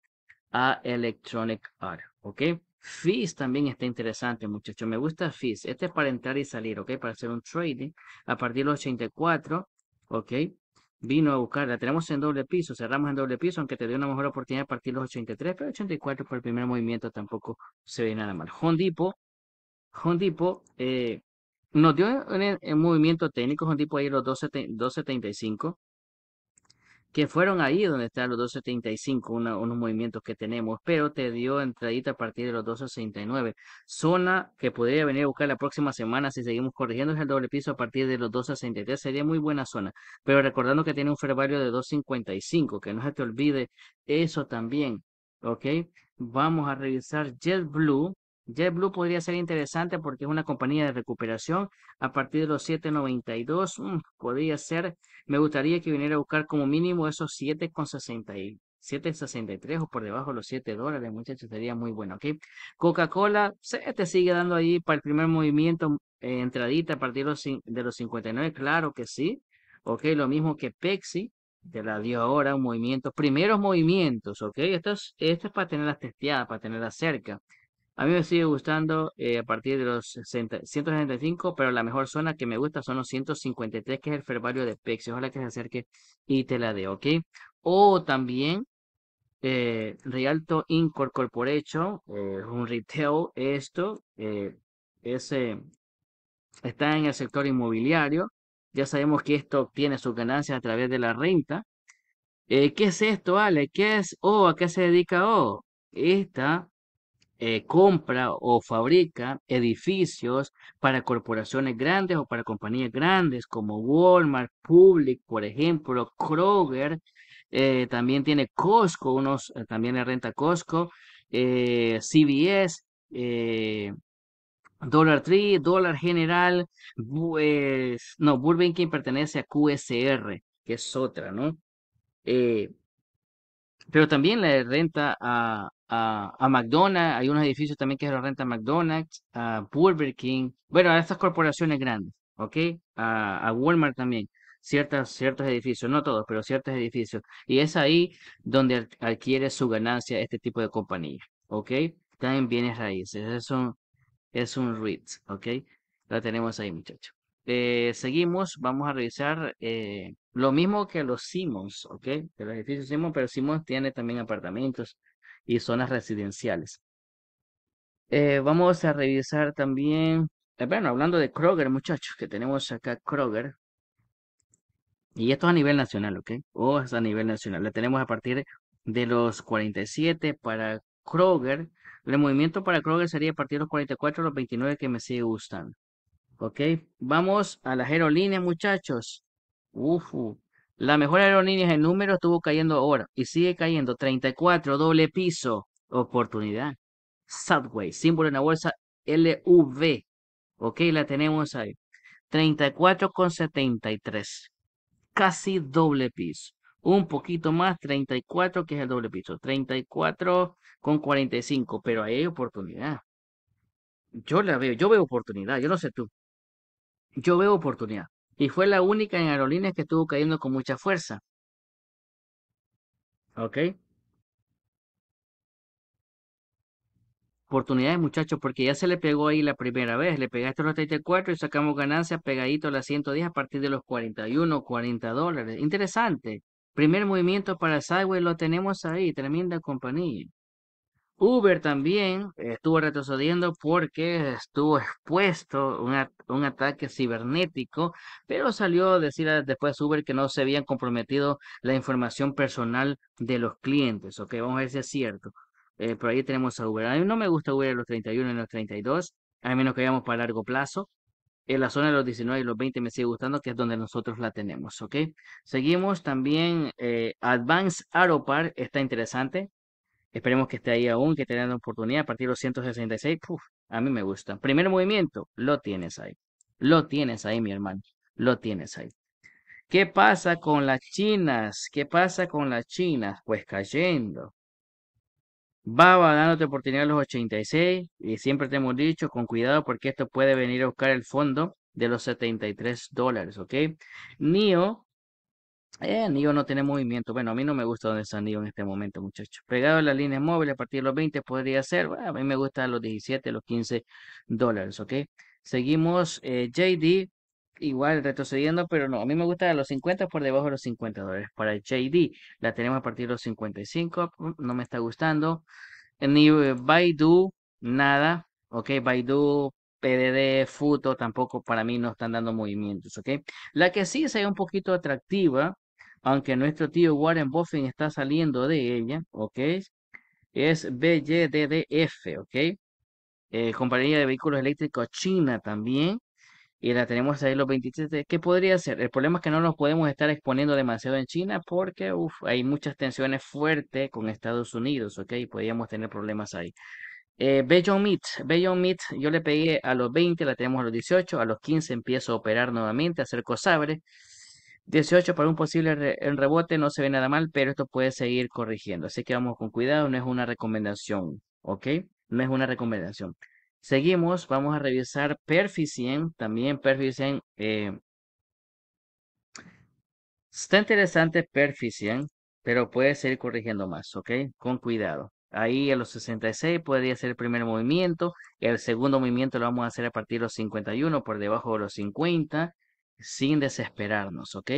a Electronic Art, ¿ok? Fizz también está interesante, muchachos. Me gusta Fizz. Este es para entrar y salir, ¿ok? Para hacer un trading. A partir de los 84, ¿ok? Vino a buscarla. Tenemos en doble piso. Cerramos en doble piso, aunque te dio una mejor oportunidad a partir de los 83. Pero 84 por el primer movimiento tampoco se ve nada mal. Hondipo. Hondipo eh, nos dio un movimiento técnico. Hondipo ahí los 275 que fueron ahí donde están los 275, unos movimientos que tenemos, pero te dio entradita a partir de los 269. Zona que podría venir a buscar la próxima semana si seguimos corrigiendo es el doble piso a partir de los 263, sería muy buena zona, pero recordando que tiene un fervario de 255, que no se te olvide eso también, ¿ok? Vamos a revisar JetBlue, JetBlue podría ser interesante porque es una compañía de recuperación a partir de los 7.92. Mm, podría ser, me gustaría que viniera a buscar como mínimo esos 7.60 7.63 o por debajo de los 7 dólares, muchachos, sería muy bueno, ¿ok? Coca-Cola se te sigue dando ahí para el primer movimiento, eh, entradita a partir de los, 59, claro que sí, ¿ok? Lo mismo que Pepsi, te la dio ahora un movimiento, primeros movimientos, ¿ok? Esto esto es para tenerlas testeadas, para tenerlas cerca. A mí me sigue gustando eh, a partir de los 165, pero la mejor zona que me gusta son los 153, que es el fervario de Pexi. Ojalá que se acerque y te la dé, ¿ok? O también eh, Rialto Incor eh, un retail, esto eh, está en el sector inmobiliario. Ya sabemos que esto obtiene sus ganancias a través de la renta. ¿Qué es esto, Ale? ¿Qué es O? ¿A qué se dedica O? Esta eh, compra o fabrica edificios para corporaciones grandes o para compañías grandes como Walmart, Public, por ejemplo, Kroger, eh, también tiene Costco, unos eh, también le renta Costco, CBS, Dollar Tree, Dollar General, no, Burbank pertenece a QSR, que es otra, ¿no? pero también le renta a, a, McDonald's, hay unos edificios también que es los renta McDonald's, a Burger King, bueno, a estas corporaciones grandes, ¿ok? A, Walmart también, ciertas, ciertos edificios, no todos, pero ciertos edificios. Y es ahí donde adquiere su ganancia este tipo de compañía, ¿ok? También bienes raíces, es un, es un REIT, ¿ok? La tenemos ahí, muchachos. Eh, seguimos, vamos a revisar eh, lo mismo que los Simmons, ¿ok? el edificio edificios Simmons, pero Simmons tiene también apartamentos y zonas residenciales. Eh, vamos a revisar también, eh, bueno, hablando de Kroger, muchachos, que tenemos acá Kroger. Y esto es a nivel nacional, ¿ok? O oh, es a nivel nacional. La tenemos a partir de los 47 para Kroger. El movimiento para Kroger sería a partir de los 44 los 29 que me sigue gustando. ¿Ok? Vamos a las aerolíneas, muchachos. Uf, la mejor aerolínea en número estuvo cayendo ahora y sigue cayendo. 34, doble piso, oportunidad. Subway, símbolo en la bolsa LV. Ok, la tenemos ahí. 34,73. Casi doble piso. Un poquito más, 34, que es el doble piso. con 34,45, pero ahí hay oportunidad. Yo la veo, yo veo oportunidad, yo no sé tú. Yo veo oportunidad y fue la única en aerolíneas que estuvo cayendo con mucha fuerza. ¿Ok? Oportunidades, muchachos, porque ya se le pegó ahí la primera vez. Le pegaste los 34 y sacamos ganancias pegadito a las 110 a partir de los 41, 40 dólares. Interesante. Primer movimiento para Sideway lo tenemos ahí. Tremenda compañía. Uber también estuvo retrocediendo porque estuvo expuesto a un ataque cibernético, pero salió a decir después Uber que no se habían comprometido la información personal de los clientes. Ok, vamos a ver si es cierto. Eh, por ahí tenemos a Uber. A mí no me gusta Uber en los 31 y en los 32, a menos que vayamos para largo plazo. En la zona de los 19 y los 20 me sigue gustando, que es donde nosotros la tenemos, ¿ok? Seguimos también, eh, Advanced Aeropar, está interesante, Esperemos que esté ahí aún, que tenga la oportunidad a partir de los 166. Puf, a mí me gusta. Primer movimiento, lo tienes ahí. Lo tienes ahí, mi hermano. Lo tienes ahí. ¿Qué pasa con las chinas? ¿Qué pasa con las chinas? Pues cayendo. Va dándote oportunidad a los 86 y siempre te hemos dicho con cuidado porque esto puede venir a buscar el fondo de los 73 dólares, ¿ok? NIO eh, el NIO no tiene movimiento. Bueno, a mí no me gusta donde está NIO en este momento, muchachos. Pegado a la línea móvil a partir de los 20 podría ser. Bueno, a mí me gusta los 17, los 15 dólares, ¿ok? Seguimos eh, JD, igual retrocediendo, pero no. A mí me gusta los 50 por debajo de los 50 dólares. Para JD la tenemos a partir de los 55. Mm, no me está gustando. Ni eh, Baidu, nada. Ok, Baidu PDD, Futo, tampoco para mí no están dando movimientos, ¿ok? La que sí se ve un poquito atractiva, aunque nuestro tío Warren Buffett está saliendo de ella, ¿ok? Es BYDDF, ¿ok? Eh, compañía de vehículos eléctricos china también, y la tenemos ahí los 27. ¿Qué podría ser? El problema es que no nos podemos estar exponiendo demasiado en China porque hay muchas tensiones fuertes con Estados Unidos, ¿ok? Podríamos tener problemas ahí. Eh, Beyond Meat, Beyond yo le pegué a los 20, la tenemos a los 18, a los 15 empiezo a operar nuevamente, a hacer cosabre. 18 para un posible rebote, no se ve nada mal, pero esto puede seguir corrigiendo. Así que vamos con cuidado, no es una recomendación, ¿ok? No es una recomendación. Seguimos, vamos a revisar Perficient, también Perficient. Eh, está interesante Perficient, pero puede seguir corrigiendo más, ¿ok? Con cuidado. Ahí a los 66 podría ser el primer movimiento. El segundo movimiento lo vamos a hacer a partir de los 51, por debajo de los 50, sin desesperarnos, ¿ok?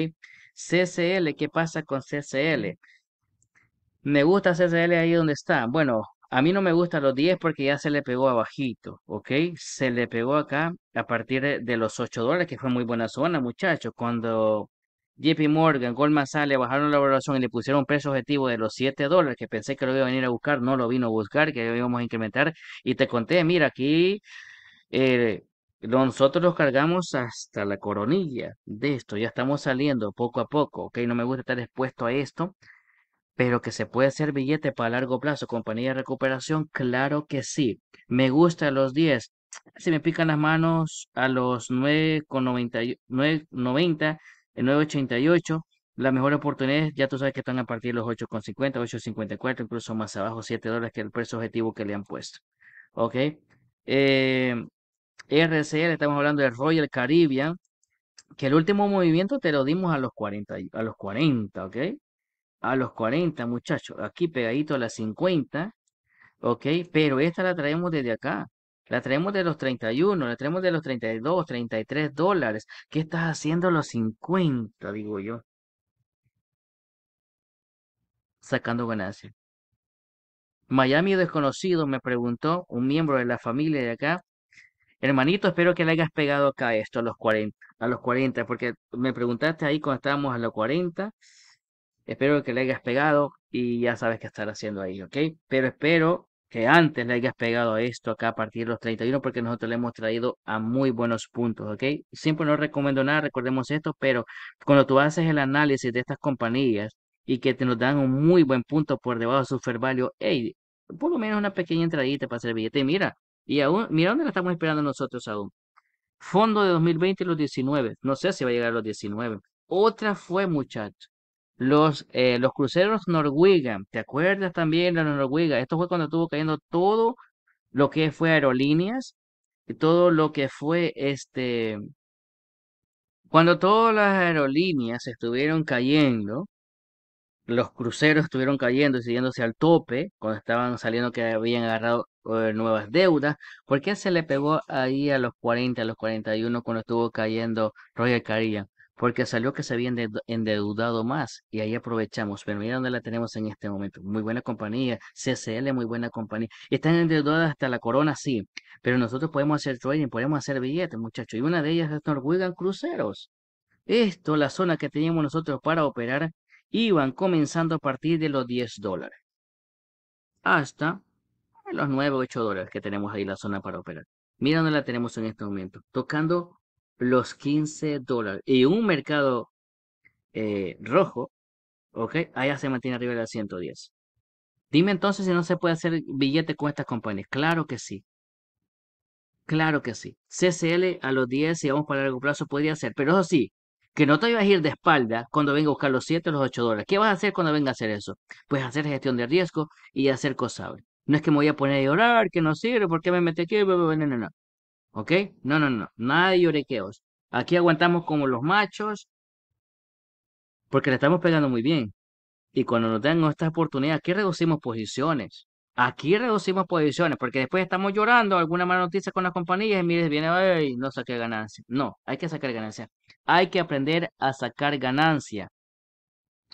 CCL, ¿qué pasa con CCL? Me gusta CCL ahí donde está. Bueno, a mí no me gusta los 10 porque ya se le pegó abajito, ¿ok? Se le pegó acá a partir de los 8 dólares, que fue muy buena zona, muchachos. Cuando JP Morgan, Goldman Sachs le bajaron la valoración y le pusieron un precio objetivo de los 7 dólares, que pensé que lo iba a venir a buscar, no lo vino a buscar, que lo íbamos a incrementar. Y te conté, mira, aquí eh, nosotros los cargamos hasta la coronilla de esto, ya estamos saliendo poco a poco, ok, no me gusta estar expuesto a esto, pero que se puede hacer billete para largo plazo, compañía de recuperación, claro que sí. Me gusta a los 10, si me pican las manos a los 9,90, 988, la mejor oportunidad ya tú sabes que están a partir de los 8,50, 8,54, incluso más abajo, 7 dólares que el precio objetivo que le han puesto. Ok. Eh, RCL, estamos hablando del Royal Caribbean, que el último movimiento te lo dimos a los 40, a los 40, ok. A los 40, muchachos, aquí pegadito a las 50, ok. Pero esta la traemos desde acá, la traemos de los 31, la traemos de los 32, 33 dólares. ¿Qué estás haciendo a los 50? Digo yo. Sacando ganancia. Miami desconocido me preguntó, un miembro de la familia de acá. Hermanito, espero que le hayas pegado acá esto a los 40, a los 40, porque me preguntaste ahí cuando estábamos a los 40. Espero que le hayas pegado y ya sabes qué estar haciendo ahí, ¿ok? Pero espero que antes le hayas pegado a esto acá a partir de los 31 porque nosotros le hemos traído a muy buenos puntos, ¿ok? Siempre no recomiendo nada, recordemos esto, pero cuando tú haces el análisis de estas compañías y que te nos dan un muy buen punto por debajo de su fair value, hey, por lo menos una pequeña entradita para hacer billete, mira, y aún, mira dónde la estamos esperando nosotros aún. Fondo de 2020 los 19, no sé si va a llegar a los 19. Otra fue, muchachos, los, eh, los cruceros Noruega, ¿te acuerdas también de la Noruega? Esto fue cuando estuvo cayendo todo lo que fue aerolíneas y todo lo que fue este. Cuando todas las aerolíneas estuvieron cayendo, los cruceros estuvieron cayendo y siguiéndose al tope, cuando estaban saliendo que habían agarrado eh, nuevas deudas, ¿por qué se le pegó ahí a los 40, a los 41 cuando estuvo cayendo Royal Caribbean? porque salió que se habían endeudado más y ahí aprovechamos. Pero mira dónde la tenemos en este momento. Muy buena compañía, CCL, muy buena compañía. Están endeudadas hasta la corona, sí, pero nosotros podemos hacer trading, podemos hacer billetes, muchachos. Y una de ellas es Norwegian Cruceros. Esto, la zona que teníamos nosotros para operar, iban comenzando a partir de los 10 dólares hasta los 9 o 8 dólares que tenemos ahí la zona para operar. Mira dónde la tenemos en este momento, tocando los 15 dólares. Y un mercado eh, rojo, ¿ok? Allá se mantiene arriba de los 110. Dime entonces si no se puede hacer billete con estas compañías. Claro que sí. Claro que sí. CCL a los 10, si vamos para largo plazo, podría ser. Pero eso sí, que no te ibas a ir de espalda cuando venga a buscar los 7 o los 8 dólares. ¿Qué vas a hacer cuando venga a hacer eso? Pues hacer gestión de riesgo y hacer cosas. No es que me voy a poner a llorar, que no sirve, porque me metí aquí, no, no, no. ¿Ok? No, no, no. Nada de lloriqueos. Aquí aguantamos como los machos. Porque le estamos pegando muy bien. Y cuando nos dan esta oportunidad, aquí reducimos posiciones. Aquí reducimos posiciones. Porque después estamos llorando alguna mala noticia con las compañías. Y mires, viene, y no saqué ganancia. No, hay que sacar ganancia. Hay que aprender a sacar ganancia.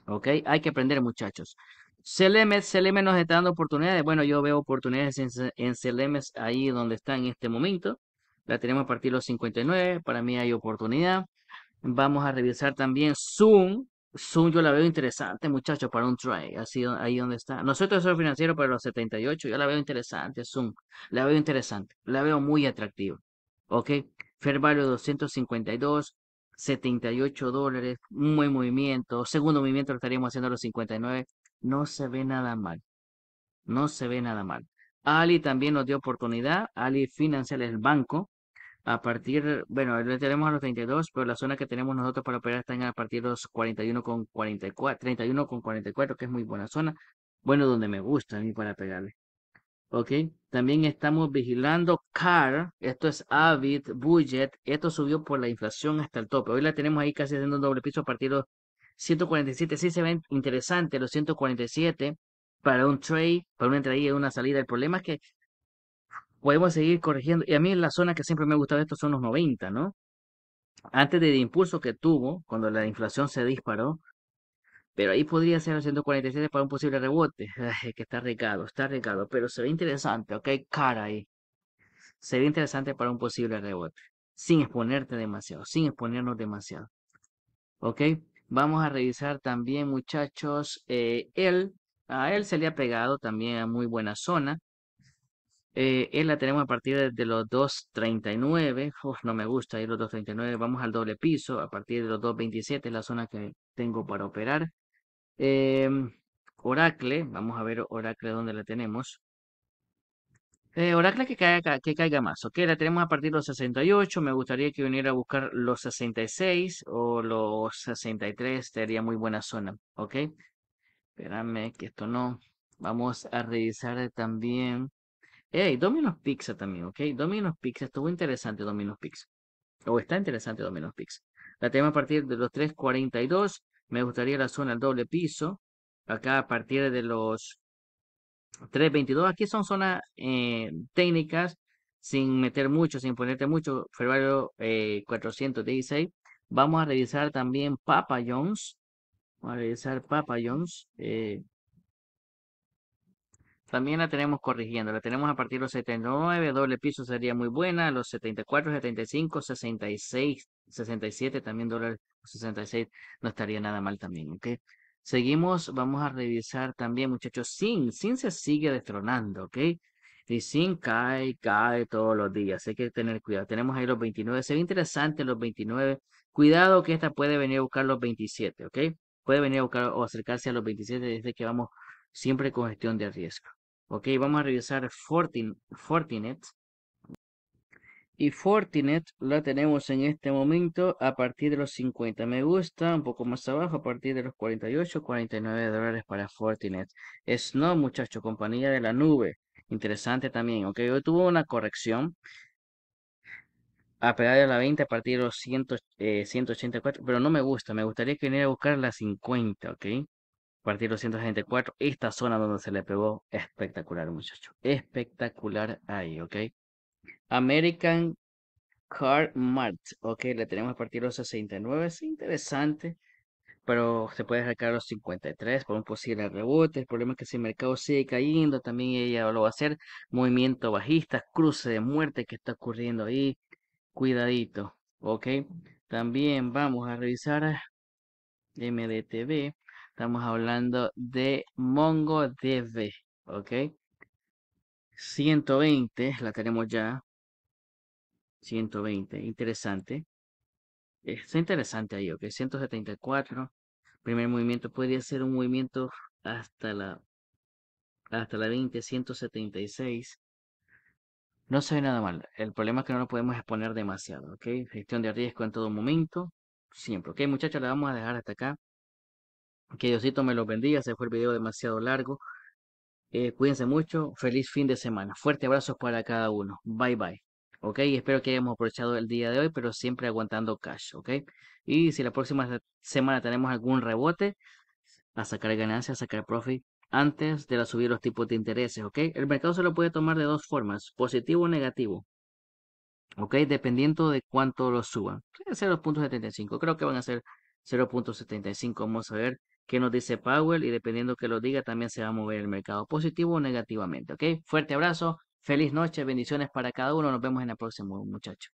¿Ok? Hay que aprender, muchachos. Celemes, Celemes nos está dando oportunidades. Bueno, yo veo oportunidades en, en Celemes ahí donde está en este momento la tenemos a partir de los 59, para mí hay oportunidad. Vamos a revisar también Zoom. Zoom yo la veo interesante, muchachos, para un try, así ahí donde está. Nosotros somos financiero para los 78, yo la veo interesante, Zoom. La veo interesante, la veo muy atractiva. ¿Ok? Fair value 252, 78 dólares, un movimiento. Segundo movimiento lo estaríamos haciendo a los 59. No se ve nada mal. No se ve nada mal. Ali también nos dio oportunidad. Ali Financial, el banco, a partir, bueno, le tenemos a los 32, pero la zona que tenemos nosotros para operar está a partir de los 41 con 44, con 44, que es muy buena zona. Bueno, donde me gusta a mí para pegarle. Ok, también estamos vigilando CAR, esto es Avid, Budget, esto subió por la inflación hasta el tope. Hoy la tenemos ahí casi haciendo un doble piso a partir de los 147, sí se ven interesante los 147 para un trade, para una entrada y una salida. El problema es que podemos seguir corrigiendo. Y a mí en la zona que siempre me ha gustado esto son los 90, ¿no? Antes del impulso que tuvo, cuando la inflación se disparó, pero ahí podría ser el 147 para un posible rebote. que está recado, está regado Pero se ve interesante, ok, cara ahí. Se ve interesante para un posible rebote. Sin exponerte demasiado, sin exponernos demasiado. Ok, vamos a revisar también, muchachos. Eh, él, a él se le ha pegado también a muy buena zona él eh, la tenemos a partir de, los 2.39. no me gusta ir los 2.39. Vamos al doble piso. A partir de los 2.27 es la zona que tengo para operar. Em, Oracle. Vamos a ver Oracle dónde la tenemos. Eh, Oracle que caiga, que caiga más. Ok, la tenemos a partir de los 68. Me gustaría que viniera a buscar los 66 o los 63. Sería muy buena zona. Ok. Espérame que esto no. Vamos a revisar también Hey, Domino's Pizza también, ¿ok? Domino's Pizza estuvo interesante, Domino's Pizza. O está interesante Domino's Pizza. La tenemos a partir de los 3.42. Me gustaría la zona al doble piso. Acá a partir de los 3.22. Aquí son zonas eh, técnicas sin meter mucho, sin ponerte mucho. Febrero eh, 416. Vamos a revisar también Papa John's. Vamos a revisar Papa John's. Eh, también la tenemos corrigiendo, la tenemos a partir de los 79, doble piso sería muy buena, los 74, 75, 66, 67 también dólar 66 no estaría nada mal también, ¿ok? Seguimos, vamos a revisar también muchachos, Sin, Sin se sigue destronando, ¿ok? Y Sin cae, cae todos los días, hay que tener cuidado. Tenemos ahí los 29, se ve interesante los 29, cuidado que esta puede venir a buscar los 27, ¿ok? Puede venir a buscar o acercarse a los 27 desde que vamos siempre con gestión de riesgo. Ok, vamos a revisar Fortinet. Y Fortinet la tenemos en este momento a partir de los 50 me gusta, un poco más abajo, a partir de los 48, 49 dólares para Fortinet. Es no, muchacho, compañía de la nube. Interesante también, ok. Yo tuvo una corrección a pegar a la 20 a partir de los 184, eh, pero no me gusta. Me gustaría que viniera a buscar la 50, ok. Partido 264, Esta zona donde se le pegó, espectacular, muchacho. Espectacular ahí, ¿ok? American Car Mart. Ok, le tenemos a partir de los 69. Es interesante. Pero se puede sacar los 53 por un posible rebote. El problema es que si el mercado sigue cayendo, también ella lo va a hacer. Movimiento bajista, cruce de muerte que está ocurriendo ahí. Cuidadito. Ok. También vamos a revisar MDTV. Estamos hablando de MongoDB, ¿ok? 120, la tenemos ya. 120, interesante. Está interesante ahí, ¿ok? 174. Primer movimiento, podría ser un movimiento hasta la, hasta la 20, 176. No se ve nada mal. El problema es que no lo podemos exponer demasiado, ¿ok? Gestión de riesgo en todo momento, siempre, ¿ok? Muchachos, la vamos a dejar hasta acá. Que Diosito me los bendiga. Se fue el video demasiado largo. Eh, cuídense mucho. Feliz fin de semana. Fuerte abrazos para cada uno. Bye bye. ¿ok? Espero que hayamos aprovechado el día de hoy, pero siempre aguantando cash, ¿ok? Y si la próxima semana tenemos algún rebote, a sacar ganancias, a sacar profit antes de la subir los tipos de intereses, ¿ok? El mercado se lo puede tomar de dos formas, positivo o negativo, ¿ok? Dependiendo de cuánto lo suban. 0.75, creo que van a ser 0.75, vamos a ver que nos dice Powell y dependiendo que lo diga también se va a mover el mercado positivo o negativamente, ¿ok? Fuerte abrazo, feliz noche, bendiciones para cada uno, nos vemos en el próximo, muchachos.